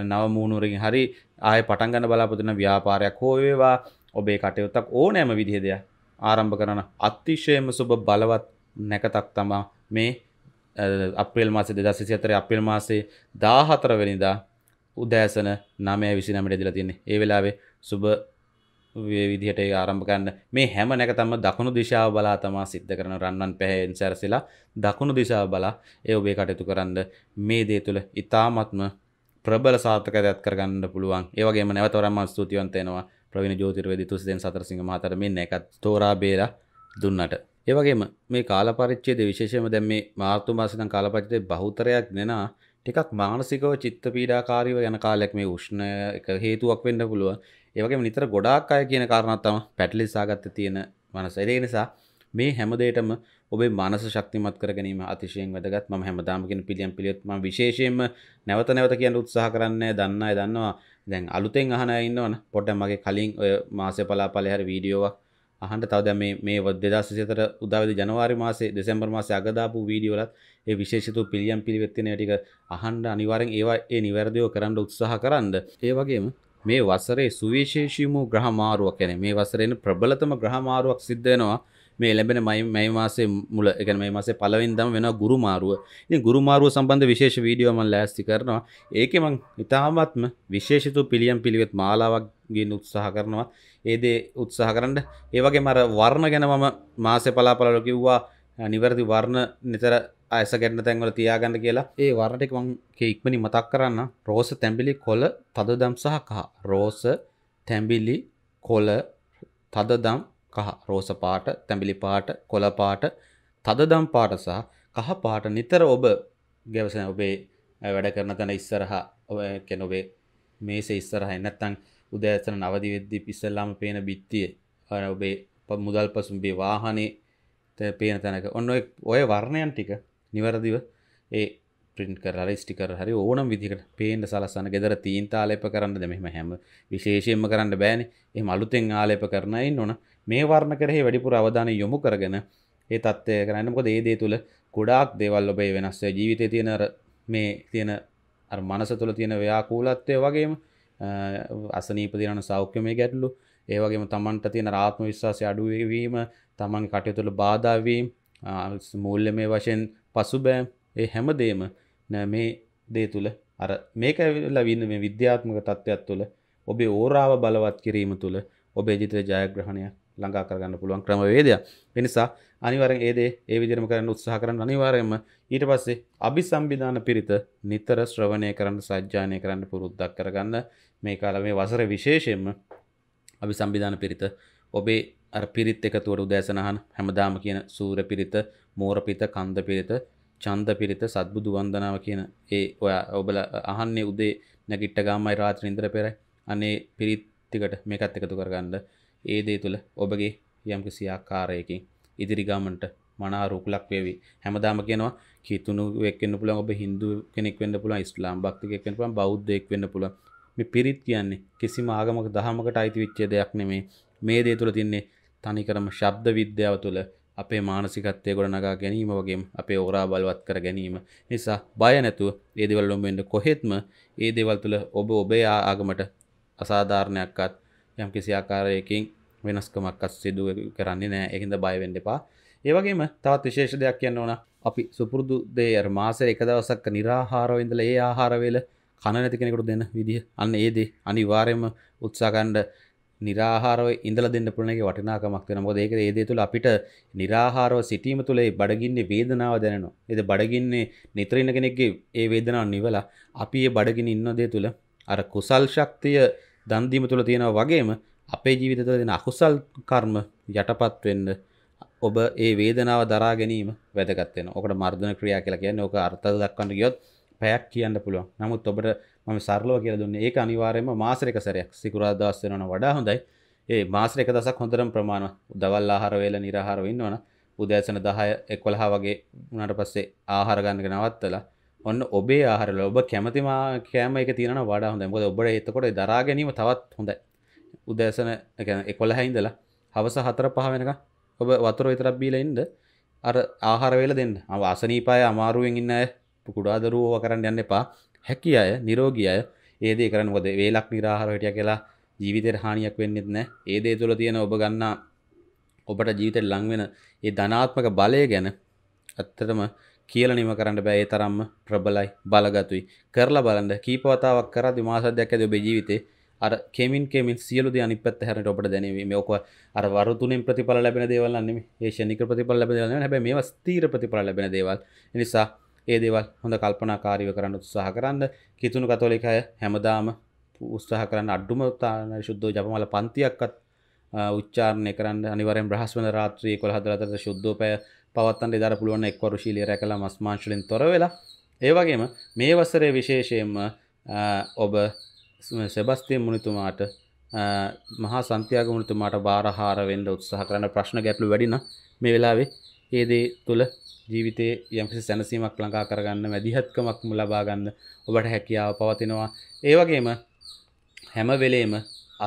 නව මූුණුරින් හරි ආය පටන්ගන්න බලාපොතින ව්‍යාපාරයක් හෝවේවා ඔබේ කටයුත්තක් ඕනෑම විදිහ දෙයක් ආරම්භ කරන අතිශයම සුබ බලවත් නැකතක් තමා මේ අපිල් මාසේ දෙදසිසි අතර අපිල් මාසේ දාහතර වෙනිදා උදෑසන නමය විසිනමට දිලා තින්නේ ඒ වෙලාවේ සුබ විදිහට ආරම්භකන්න මේ හැම නැකතම දකුණු දිශාව බලා තමා සිද්ධ කරන රන්නන් පැහැෙන් සැරසිලා දකුණු දිශාව බලා ඒ ඔබේ කටයුතු කරන්න මේ දේ තුළ ඉතාමත්ම ප්‍රබල සාර්ථක දත් කරගන්න පුළුවන් ඒවගේම නැවතරම ස්තුතිවන්තයනවා ප්‍රවිණ ජෝතිරවේදි තුසිදෙන් සතරසිංහ මහතර මෙන්න එකත් තෝරා බේරා දුන්නට. ඒවගේම මේ කාලපරිච්චේද විශේෂම දැම් මේ මාර්තු මාසිතන් කාලපරිච්චේ බහුතරයක් දෙනා ටිකක් මානසිකව චිත්ත පීඩාකාරීව යන කාලයක් මේ උෂ්ණ එක හේතුවක් වෙන්න පුළුවන්. ඒ වගේම නිතර ගොඩාක් අය කියන කාරණාවක් තමයි පැටලිසාගත්තේ තියෙන මනස. ඒ නිසා මේ හැම දෙයකම ඔබේ මනස ශක්තිමත් කර ගැනීම අතිශයින් වැදගත්. මම හැමදාම කියන පිළියම් පිළියොත් මම විශේෂයෙන්ම නැවත නැවත කියන්න උත්සාහ කරන්නේ දන්න අය දන්නවා. දැන් අලුතෙන් අහන අය ඉන්නවනේ. පොඩ්ඩක් මගේ කලින් ඔය මාසේ පලාපලේ හැර වීඩියෝවක් අහන්ට තවද මේ මේ දෙදසිතර උදවද ජනවාරි මාසේ දෙසැම්බර් මාස අගදාපු වීඩියෝලත් ඒ විශේෂතු පිළියම් පිළිවෙත්තින ටික අහන්ඩ අනිවාරෙන් ඒවා ඒ නිවැරදිෝ කරන්න උත්සාහ කරන්න ඒ වගේම මේ වසරේ සුවිශේෂීමූ ග්‍රහමාරුවක් කැන මේ වසරෙන් ප්‍රබලතම ග්‍රහමාරුවක් සිද්ධනවා මේ ලැබෙන මයි මයි මාසේ මුල එකන මේ මාසේ පලවින්දම වෙන ගුරු මාරුව ඉතින් ගුරු මාරුව සම්බන්ධ විශේෂ වීඩියෝ මම ලෑස්ති කරනවා ඒකේ මම ඉතාමත්ම විශේෂිත පිළියම් පිළිවෙත් මාලාවක් ගින් උත්සාහ කරනවා ඒ දේ උත්සාහ කරන්න ඒ වගේ මර වර්ණ ගැන මම මාසේ පලාපලවල කිව්වා නිවැරදි වර්ණ නිතර අයස ගැන්න තැන්වල තියාගන්න කියලා ඒ වරටෙක් වන්ගේ ඉක්මනි මතක් කරන්න රෝස තැම්බිලි කොල තදදම් සහ රෝස තැම්බිලි කොල තදදම් කහ රෝස පාට, තැඹිලි පාට, කොළ පාට, තදදම් පාට සහ කහ පාට නිතර ඔබ ගැවසෙන ඔබේ වැඩ කරන තැන ඉස්සරහා ඔය කියන්නේ ඔබේ මේසේ ඉස්සරහා නැත්තම් උදෑසන නවදි වෙද්දී ඉස්සෙල්ලාම පේන බිත්තියේ ඔබේ මුදල් පසුම්බේ වාහනේ පේන තැනක ඔන්න ඔය වර්ණයන් ටික නිවැරදිව ඒ ප්‍රින්ට් කරලා ස්ටිකර් හරි ඕනම් විදිහකට පේන්න සලස්සන ගෙදර තීන්ත ආලේප කරන්නද මෙහෙම හැම විශේෂයෙන්ම කරන්න බෑනේ එහෙම අලුතෙන් ආලේප කරන අය ඉන්නවනේ මේ වර්ණ කරෙහි වැඩිපුර අවධානය යොමු කරගෙන ඒ තත්ත්වය කරන්න මොකද ඒ දේ තුළ ගොඩාක් දේවල් ඔබේ වෙනස්සේ ජීවිතය තියෙන මේ තියෙන මනස තුළ තියෙන ව්‍යාකූලත්වය වගේම අසනීපතිරන සෞඛ්‍යමය ගැටලු ඒවගේම තමන්ට තියෙන රාත්ම විශ්වාසය අඩුවවීම තමන් කටයුතුළ බාධාවීම් මූල්ල මේ වශයෙන් පසුබෑම් ඒ හැමදේම මේ දේ තුළ අර මේක ඇවිල්ලා වන්න මේ විද්‍යාත්මක තත්ත්වයක් තුළ ඔබේ ඕරාව බලවත් කිරීම තුළ ඔබේ ජිත ජයග්‍රහණයක් ලඟා කරගන්න පුළුවන් ක්‍රමවේදය එනිසා අනිවරෙන් ඒදේ ඒ විදිරම කරන්න උත්සාහ කරන්න අනිවාරයම ඊට පස්සේ අභි සම්බිධාන පිරිත නිතර ශ්‍රවණය කරන්න සජ්ජානය කරන්න පුරුද්දක් කරගන්න මේ කාල මේ වසර විශේෂයෙන්ම අභි සම්බිධාන පිරිත ඔබේ අර පිරිත් එකතුවට උදෑසනහන් හැමදාම කියන සූර පිරිත මෝරපිත කන්ද පිරිත චන්ද පිරිත සත්බුදු වන්දනාව කියන ඒ ඔයා ඔබල අහන්නේ උදේ නැගිට්ට ගාමයි රාත්‍ර ඉදර පෙරයි අනේ පිරිත්තිකට මේකත් එකතු කරගන්න ඒ දේ තුළ ඔබගේ යම්කිසි ආකාරයකින් ඉදිරිගාමන්ට මනාරු කුලක් වේවි හැමදාම කියනවා කිතුණු වෙක්කෙන්න පුළුවන් ඔබ Hindu කෙනෙක් වෙන්න පුළුවන් ඉස්ලාම් භක්තිකයෙක් වෙන්න පුළුවන් බෞද්ධයෙක් වෙන්න පුළුවන් මේ පිරිත් කියන්නේ කිසිම ආගමක දහමකට අයිති වෙච්ච දෙයක් නෙමේ මේ දේ තුළ තින්නේ තනිකරම ශබ්ද විද්‍යාව තුළ අපේ මානසිකත්වය ගොඩනගා ගැනීම වගේ අපේ ඕරා බලවත් කර ගැනීම නිසා බය නැතුව ඒ දේවල් ලොම්බෙන්න කොහෙත්ම ඒ දේවල් තුළ ඔබ ඔබේ ආගමට අසාධාරණයක්වත් යම් කිසි ආකාරයකින් වෙනස්කමක්කත් සිදුව කරන්නේ නෑ එකහිද බයිවෙන්ඩ එපා ඒවගේම තවත් විශේෂ දෙයක් කියන්න ඕන අපි සුපුරදු දේර් මාසර එක දවසක් නිරාහාරෝඉඳල ඒ ආහාරවෙල කණ නැති කෙනෙකුට දෙන්න විදිහ අන්න ඒදේ අනිවාරයම උත්සාකණ්ඩ නිරාහාරව ඉඳල දෙන්න පුළනගේ වටිනාකමක් වෙන මොද ඒක ඒදේ තුළ අපිට නිරාහාරව සිටීම තුළේ බඩගින්නේ වේදනාව දැනනවා. එද බඩගින්නේ නිතරන්න කෙනෙක්ගේ ඒ වේදනාව නිවලා අපි ඒ බඩගින් ඉන්න දේ තුළ අර කුසල් ශක්තිය දන්දීම තුළ තියෙනව වගේම අපේ ජීවිත තුළ දෙෙන අකුසල් කර්ම යටපත් වෙන්න ඔබ ඒ වේදනාව දරා ගැනීම වැදගත්වෙන ඕකට මර්ධන ක්‍රියා කියලා කියන්න ඕක අර්ථ දක්වන්න ගියොත් පැයක් කියන්න පුළුවන් නමුත් ඔබට මම සරලව කියල දුන්න ඒ අනිවාරයම මාසරක සරයක් සිකුරාදස් වෙනන වඩා හොඳයි ඒ මාසරක දසක් හොඳරම් ප්‍රමාණ දවල් ආහරවෙල නිරහාරවෙන්න ඕන උදෑසන දහය එක්වලහා වගේ උනට පස්සේ ආහාරගන්නක නවත්තලා ඔන්න ඔබේ ආහරල ඔබ කැමතිමා කෑම එක තියන වඩා හොඳ මොද ඔබට එතකොට දරා ගැනීම තවත් හොඳයි උදෑසන එකොළ හැයින්දලා හවස හතර පහ වෙනක ඔබ වතුර විතරක් බීලයින්ද අර ආහාරවෙල දෙන්න අවාසනීපාය අමාරුවෙන් ඉන්න පුකුඩාදරුවෝ කරන්න යන්න එපා හැකි අය නිරෝගී අය ඒදේ කරන්න ොද වේලක් නිරාහරටය කියලා ජීවිතයට හානියක් වෙන්නෙත් නෑ ඒදේ තුළ තියෙන ඔබ ගන්නා ඔබට ජීවිතයට ලංවෙන ඒ ධනාත්මක බලය ගැන ඇත්තටම කියල නිම කරන්න බෑ ඒ තරම්ම ප්‍රබලයි බලගතුයි කරලා බලන්න කීපවතාවක් කර විමාසදයක් ඇද ඔබේ ජීවිතේ අර කෙමින් කෙමින් සියලු දේ අනිත් පැත්ත හැරෙන්න ඔබට දැනෙවීම ඕක අර වරු තුනෙන් ප්‍රතිඵල ලැබෙන දේවල් නම් නෙමෙයි ඒ ශනික ප්‍රතිඵල ලැබෙන දේවල් නෙමෙයි හැබැයි මේවා ස්ථීර ප්‍රතිඵල ලැබෙන දේවල් ඒ නිසා ඒ දේවල් හොඳ කල්පනාකාරීව කරන්න උත්සාහ කරන්න කිතුණු කතෝලික අය හැමදාම උත්සාහ කරන්න අඩුම ශුද්ධෝ ජපමල පන්තියක්වත් උච්චාරණය කරන්න අනිවරෙන් බ්‍රහස්වන රාත්‍රී කොළ හදරතර ශුද්ධෝපය පවත්තන් ඉදර පුළුවන් එක්වරු ශීලිය රැකලා මස් මාංශලින් තොර වෙලා ඒ වගේම මේ වසරේ විශේෂයෙන්ම ඔබ සෙබස්තිය මුනිතුමාට මහා සන්තියාග මුනිතුමාට බාරහාර වෙන්න උත්සාහ කරන ප්‍රශ්න ගැටලු වැඩින මේ වෙලාවේ ඒ දේ තුළ ජීවිතයේ යම්කිසි සැනසීමක් ලඟා කරගන්න මැදිහත්කමක් ලබා ගන්න ඔබට හැකියාව පවතිනවා ඒ වගේම හැම වෙලේම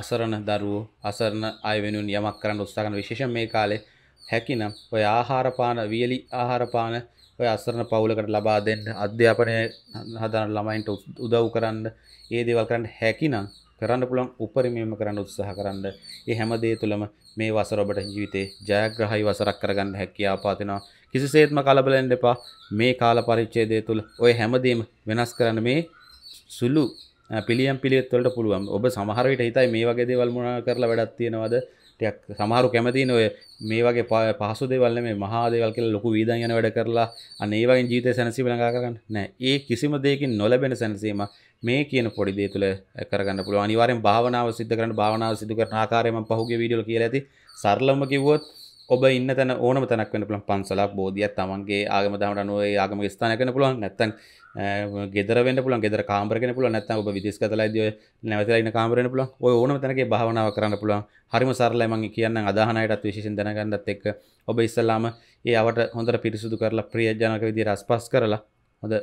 අසරණ දරුවෝ අසරණ අය වෙනුවෙන් යමක් කරන්න උත්සාහ කරන විශේෂයෙන් මේ කාලේ හැකිනම් ඔය ආහාරපාන වියලි ආහාරපාන ඔය අසරණ පවුලකට ලබා දෙන්න අධ්‍යාපනය හදන ළමයින්ට උදව් කරන්න ඒ දේවල් කරන්න හැකිනම් කරන්න පුළුවන් උපරිමයම කරන්න උත්සාහ කරන්න. ඒ හැම දේ තුළම මේ වසර ඔබට ජීවිතේ ජයග්‍රහයි වසරක් කරගන්න හැකියාව පාතිනවා. කිසිසේත්ම කලබල වෙන්න එපා. මේ කාල පරිච්ඡේදය තුළ ඔය හැමදේම වෙනස් කරන්න මේ සුළු පිළියම් පිළිවෙත් වලට පුළුවන්. ඔබ සමහර විට හිතයි මේ වගේ දේවල් මොනවා කරලා වැඩක් තියනවද? ටිකක් සමහරු කැමතින ඔය මේ වගේ පහසු දෙවල්ල මේ මහාදේවල් කියලා ලොකු වීදන් යන වැඩ කරලා අන්න ඒ වගේ ජීවිතේ සැනසීම ළඟා කරගන්න නෑ ඒ කිසිම දෙයකින් නොලැබෙන සැනසීම මේ කියන පොඩි දේ තුළ කරගන්න පුළුවන් අනිවාර්යෙන් භාවනාව සිද්ධ කරන්න භාවනාව සිදු කරන ආකාරය මම පහුගිය වීඩියෝ වල කියලා ඇති සරලවම කිව්වොත් ඔබ ඉන්න තැන ඕන තැනක් වෙන පුළන් පන්සලක් බෝධියත් තමන්ගේ ආගම දමට අනුව ආගම ස්ථානකන පුළුවන් නැත්තන් ගෙදරෙන් පුළන් ගෙදර කාමරගෙන පුළ නැත ඔබ විදිස්කතලයිද නැවතලයින කාමරෙන පුළ ඕන තැනගේ භාවනාව කරන්න පුළුවන් හරිම සරලයිමං කියන්න අදාහනයටත් විශෂෙන් දැනගන්නත් එක් ඔබ ඉස්සල්ලාම ඒ අවට හොඳට පිරිසුදු කරලා ප්‍රියජනක විදි රස්පස් කරලා හොඳ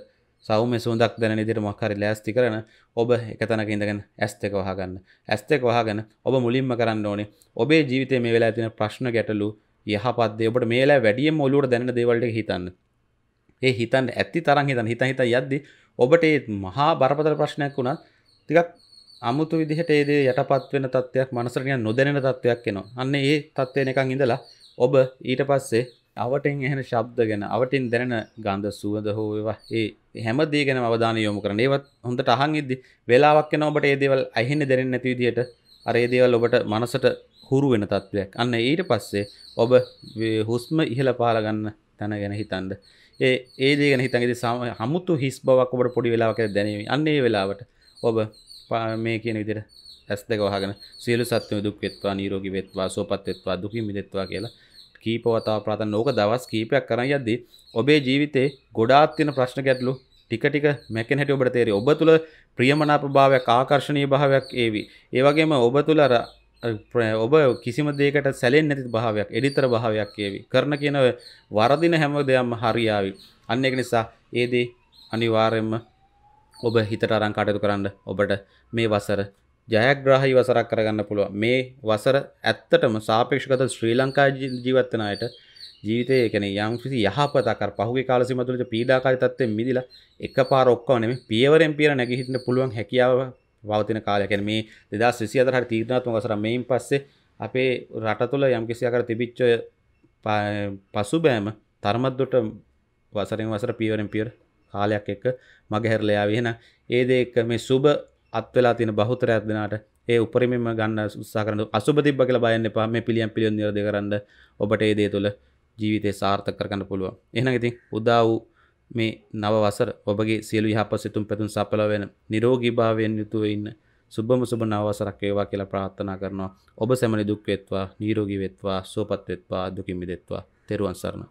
සෞම සුන්දක් දැන ඉදිරි මක්හරි ලෑස්ති කරන ඔබ එක තැනක ඉඳගෙන ඇස්තක වහගන්න ඇස්තක වහගෙන ඔබ මුලින්ම කරන්න ඕනේ ඔබේ ජීවිතය මේ වෙලා තින ප්‍රශ්න ගැටලු යහපත්දේ ඔබට මේලා වැඩියම් ඔලුවට දැනෙන දේවල්ට හිතන්න ඒ හිතන්න ඇති තරම් හිතන්න හිත හිත යද්දි ඔබට ඒ මහා බරපතල ප්‍රශ්නයක් වුණත් ටිකක් අමුතු විදිහට ඒ දේ යටපත් වෙන තත්ත්වයක් මනසට නිකන් නොදැනෙන තත්ත්වයක් එනවා අන්න ඒ තත්ත්වේ නිකන් ඉඳලා ඔබ ඊට පස්සේ අවටෙන් එහෙන ශබ්ද ගැන අවටින් දැනෙන ගන්ධ සුවඳ හෝ ඒවා ඒ හැම දේ ගැන අවධානය යොමු කරන්න. ඒවත් හොඳට අහන් ඉද්දි වෙලාවක් යන ඔබට ඒ දේවල් ඇහෙන්නේ දැනෙන්නේ නැති විදිහට අර ඒ දේවල් ඔබට මනසට හුරු වෙන තත්ත්වයක් අන්න ඊට පස්සේ ඔබ හුස්ම ඉහළ පාලගන්න තැන ගැන හිතන්ද ඒ ඒ දේගෙන හිතන්ගෙද සම හමුතු හිස් බවක් ඔබට පොඩි වෙලාවක දැනීම අන්නේ වෙලාවට ඔබ මේ කියන විදිර ඇස් දෙක වහගෙන සියලු සත්‍යම දුක් වෙත්වා නිරෝගී වෙත්වා සුවපත් වෙත්වා දුකින් මිදෙත්වා කියලා කීප වතාවක් ප්‍රාර්ථනා ඕක දවස් කීපයක් කරන් යද්දී ඔබේ ජීවිතේ ගොඩාක් තියෙන ප්‍රශ්න ගැටලු ටික ටික මැකෙන හැටි ඔබට තේරෙයි. ඔබ තුල ප්‍රියමනාප භාවයක් ආකර්ෂණීය භාවයක් ඒවි. ඒ වගේම ඔබ තුල අර ඔබ කිසිම දෙකට සැලෙන් නැති භාවයක් එඩිතර භාවයක් කියවි කරන කියන වරදින හැම දෙයක්ම හරියාවි අන්න එක නිසා ඒදේ අනිවාර්යෙන්ම ඔබ හිතට අරන් කටයුතු කරන්න ඔබට මේ වසර ජයග්‍රහහි වසරක් කරගන්න පුළුව මේ වසර ඇත්තටම සාපේක්ෂකත ශ්‍රී ලංකා ජීවත්තන අයට ජීවිතය එකන යම් කිසි යහපතකර පහුගේ කාලසිමතුලට පීඩාකාරි තත්වයෙන් මිදිලා එක පාර ඔක්කව නෙමෙයි පියවරෙන් පියර නැගිටින්න පුළුවන් හැකියාව පවතින කාලයකැන මේ දෙදස් විසි අදරට තීරණාත්ම වසර මෙයින් පස්සේ අපේ රට තුළ යම් කිසියකර තිබිච්ච පසු බෑම තර්මත්දොට වසරෙන් වසර පීවරෙන් පියර් කාලයක් එක්ක මගහැරලයා වෙන ඒදේ එක්ක මේ සුබ අත්වෙලා තින බහතරයක් දෙනාට ඒ උපරිමම ගන්න උත්සාකරන අසුබ තිබ්බ කියලා බයන්න එපා මේ පිළියම් පිළියම් නිරදේ කරන්න ඔබට ඒ දේ තුළ ජීවිතේ සාර්ථක කරගන්න පුළුවන් එහෙනම් ඉතින් උදා වූ මේ නව වසර ඔබගේ සියලු යහපත් සිතුම් පැතුම් සඵල වෙන නිරෝගීභාවයෙන් යුතුව ඉන්න සුබම සුබ නව වසරක් වේවා කියලා ප්‍රාර්ථනා කරනවා ඔබ සැමනි දුක් වෙත්වා නිරෝගී වෙත්වා සුවපත් වෙත්වා දුකින් මිදෙත්වා තෙරුවන් සරණයි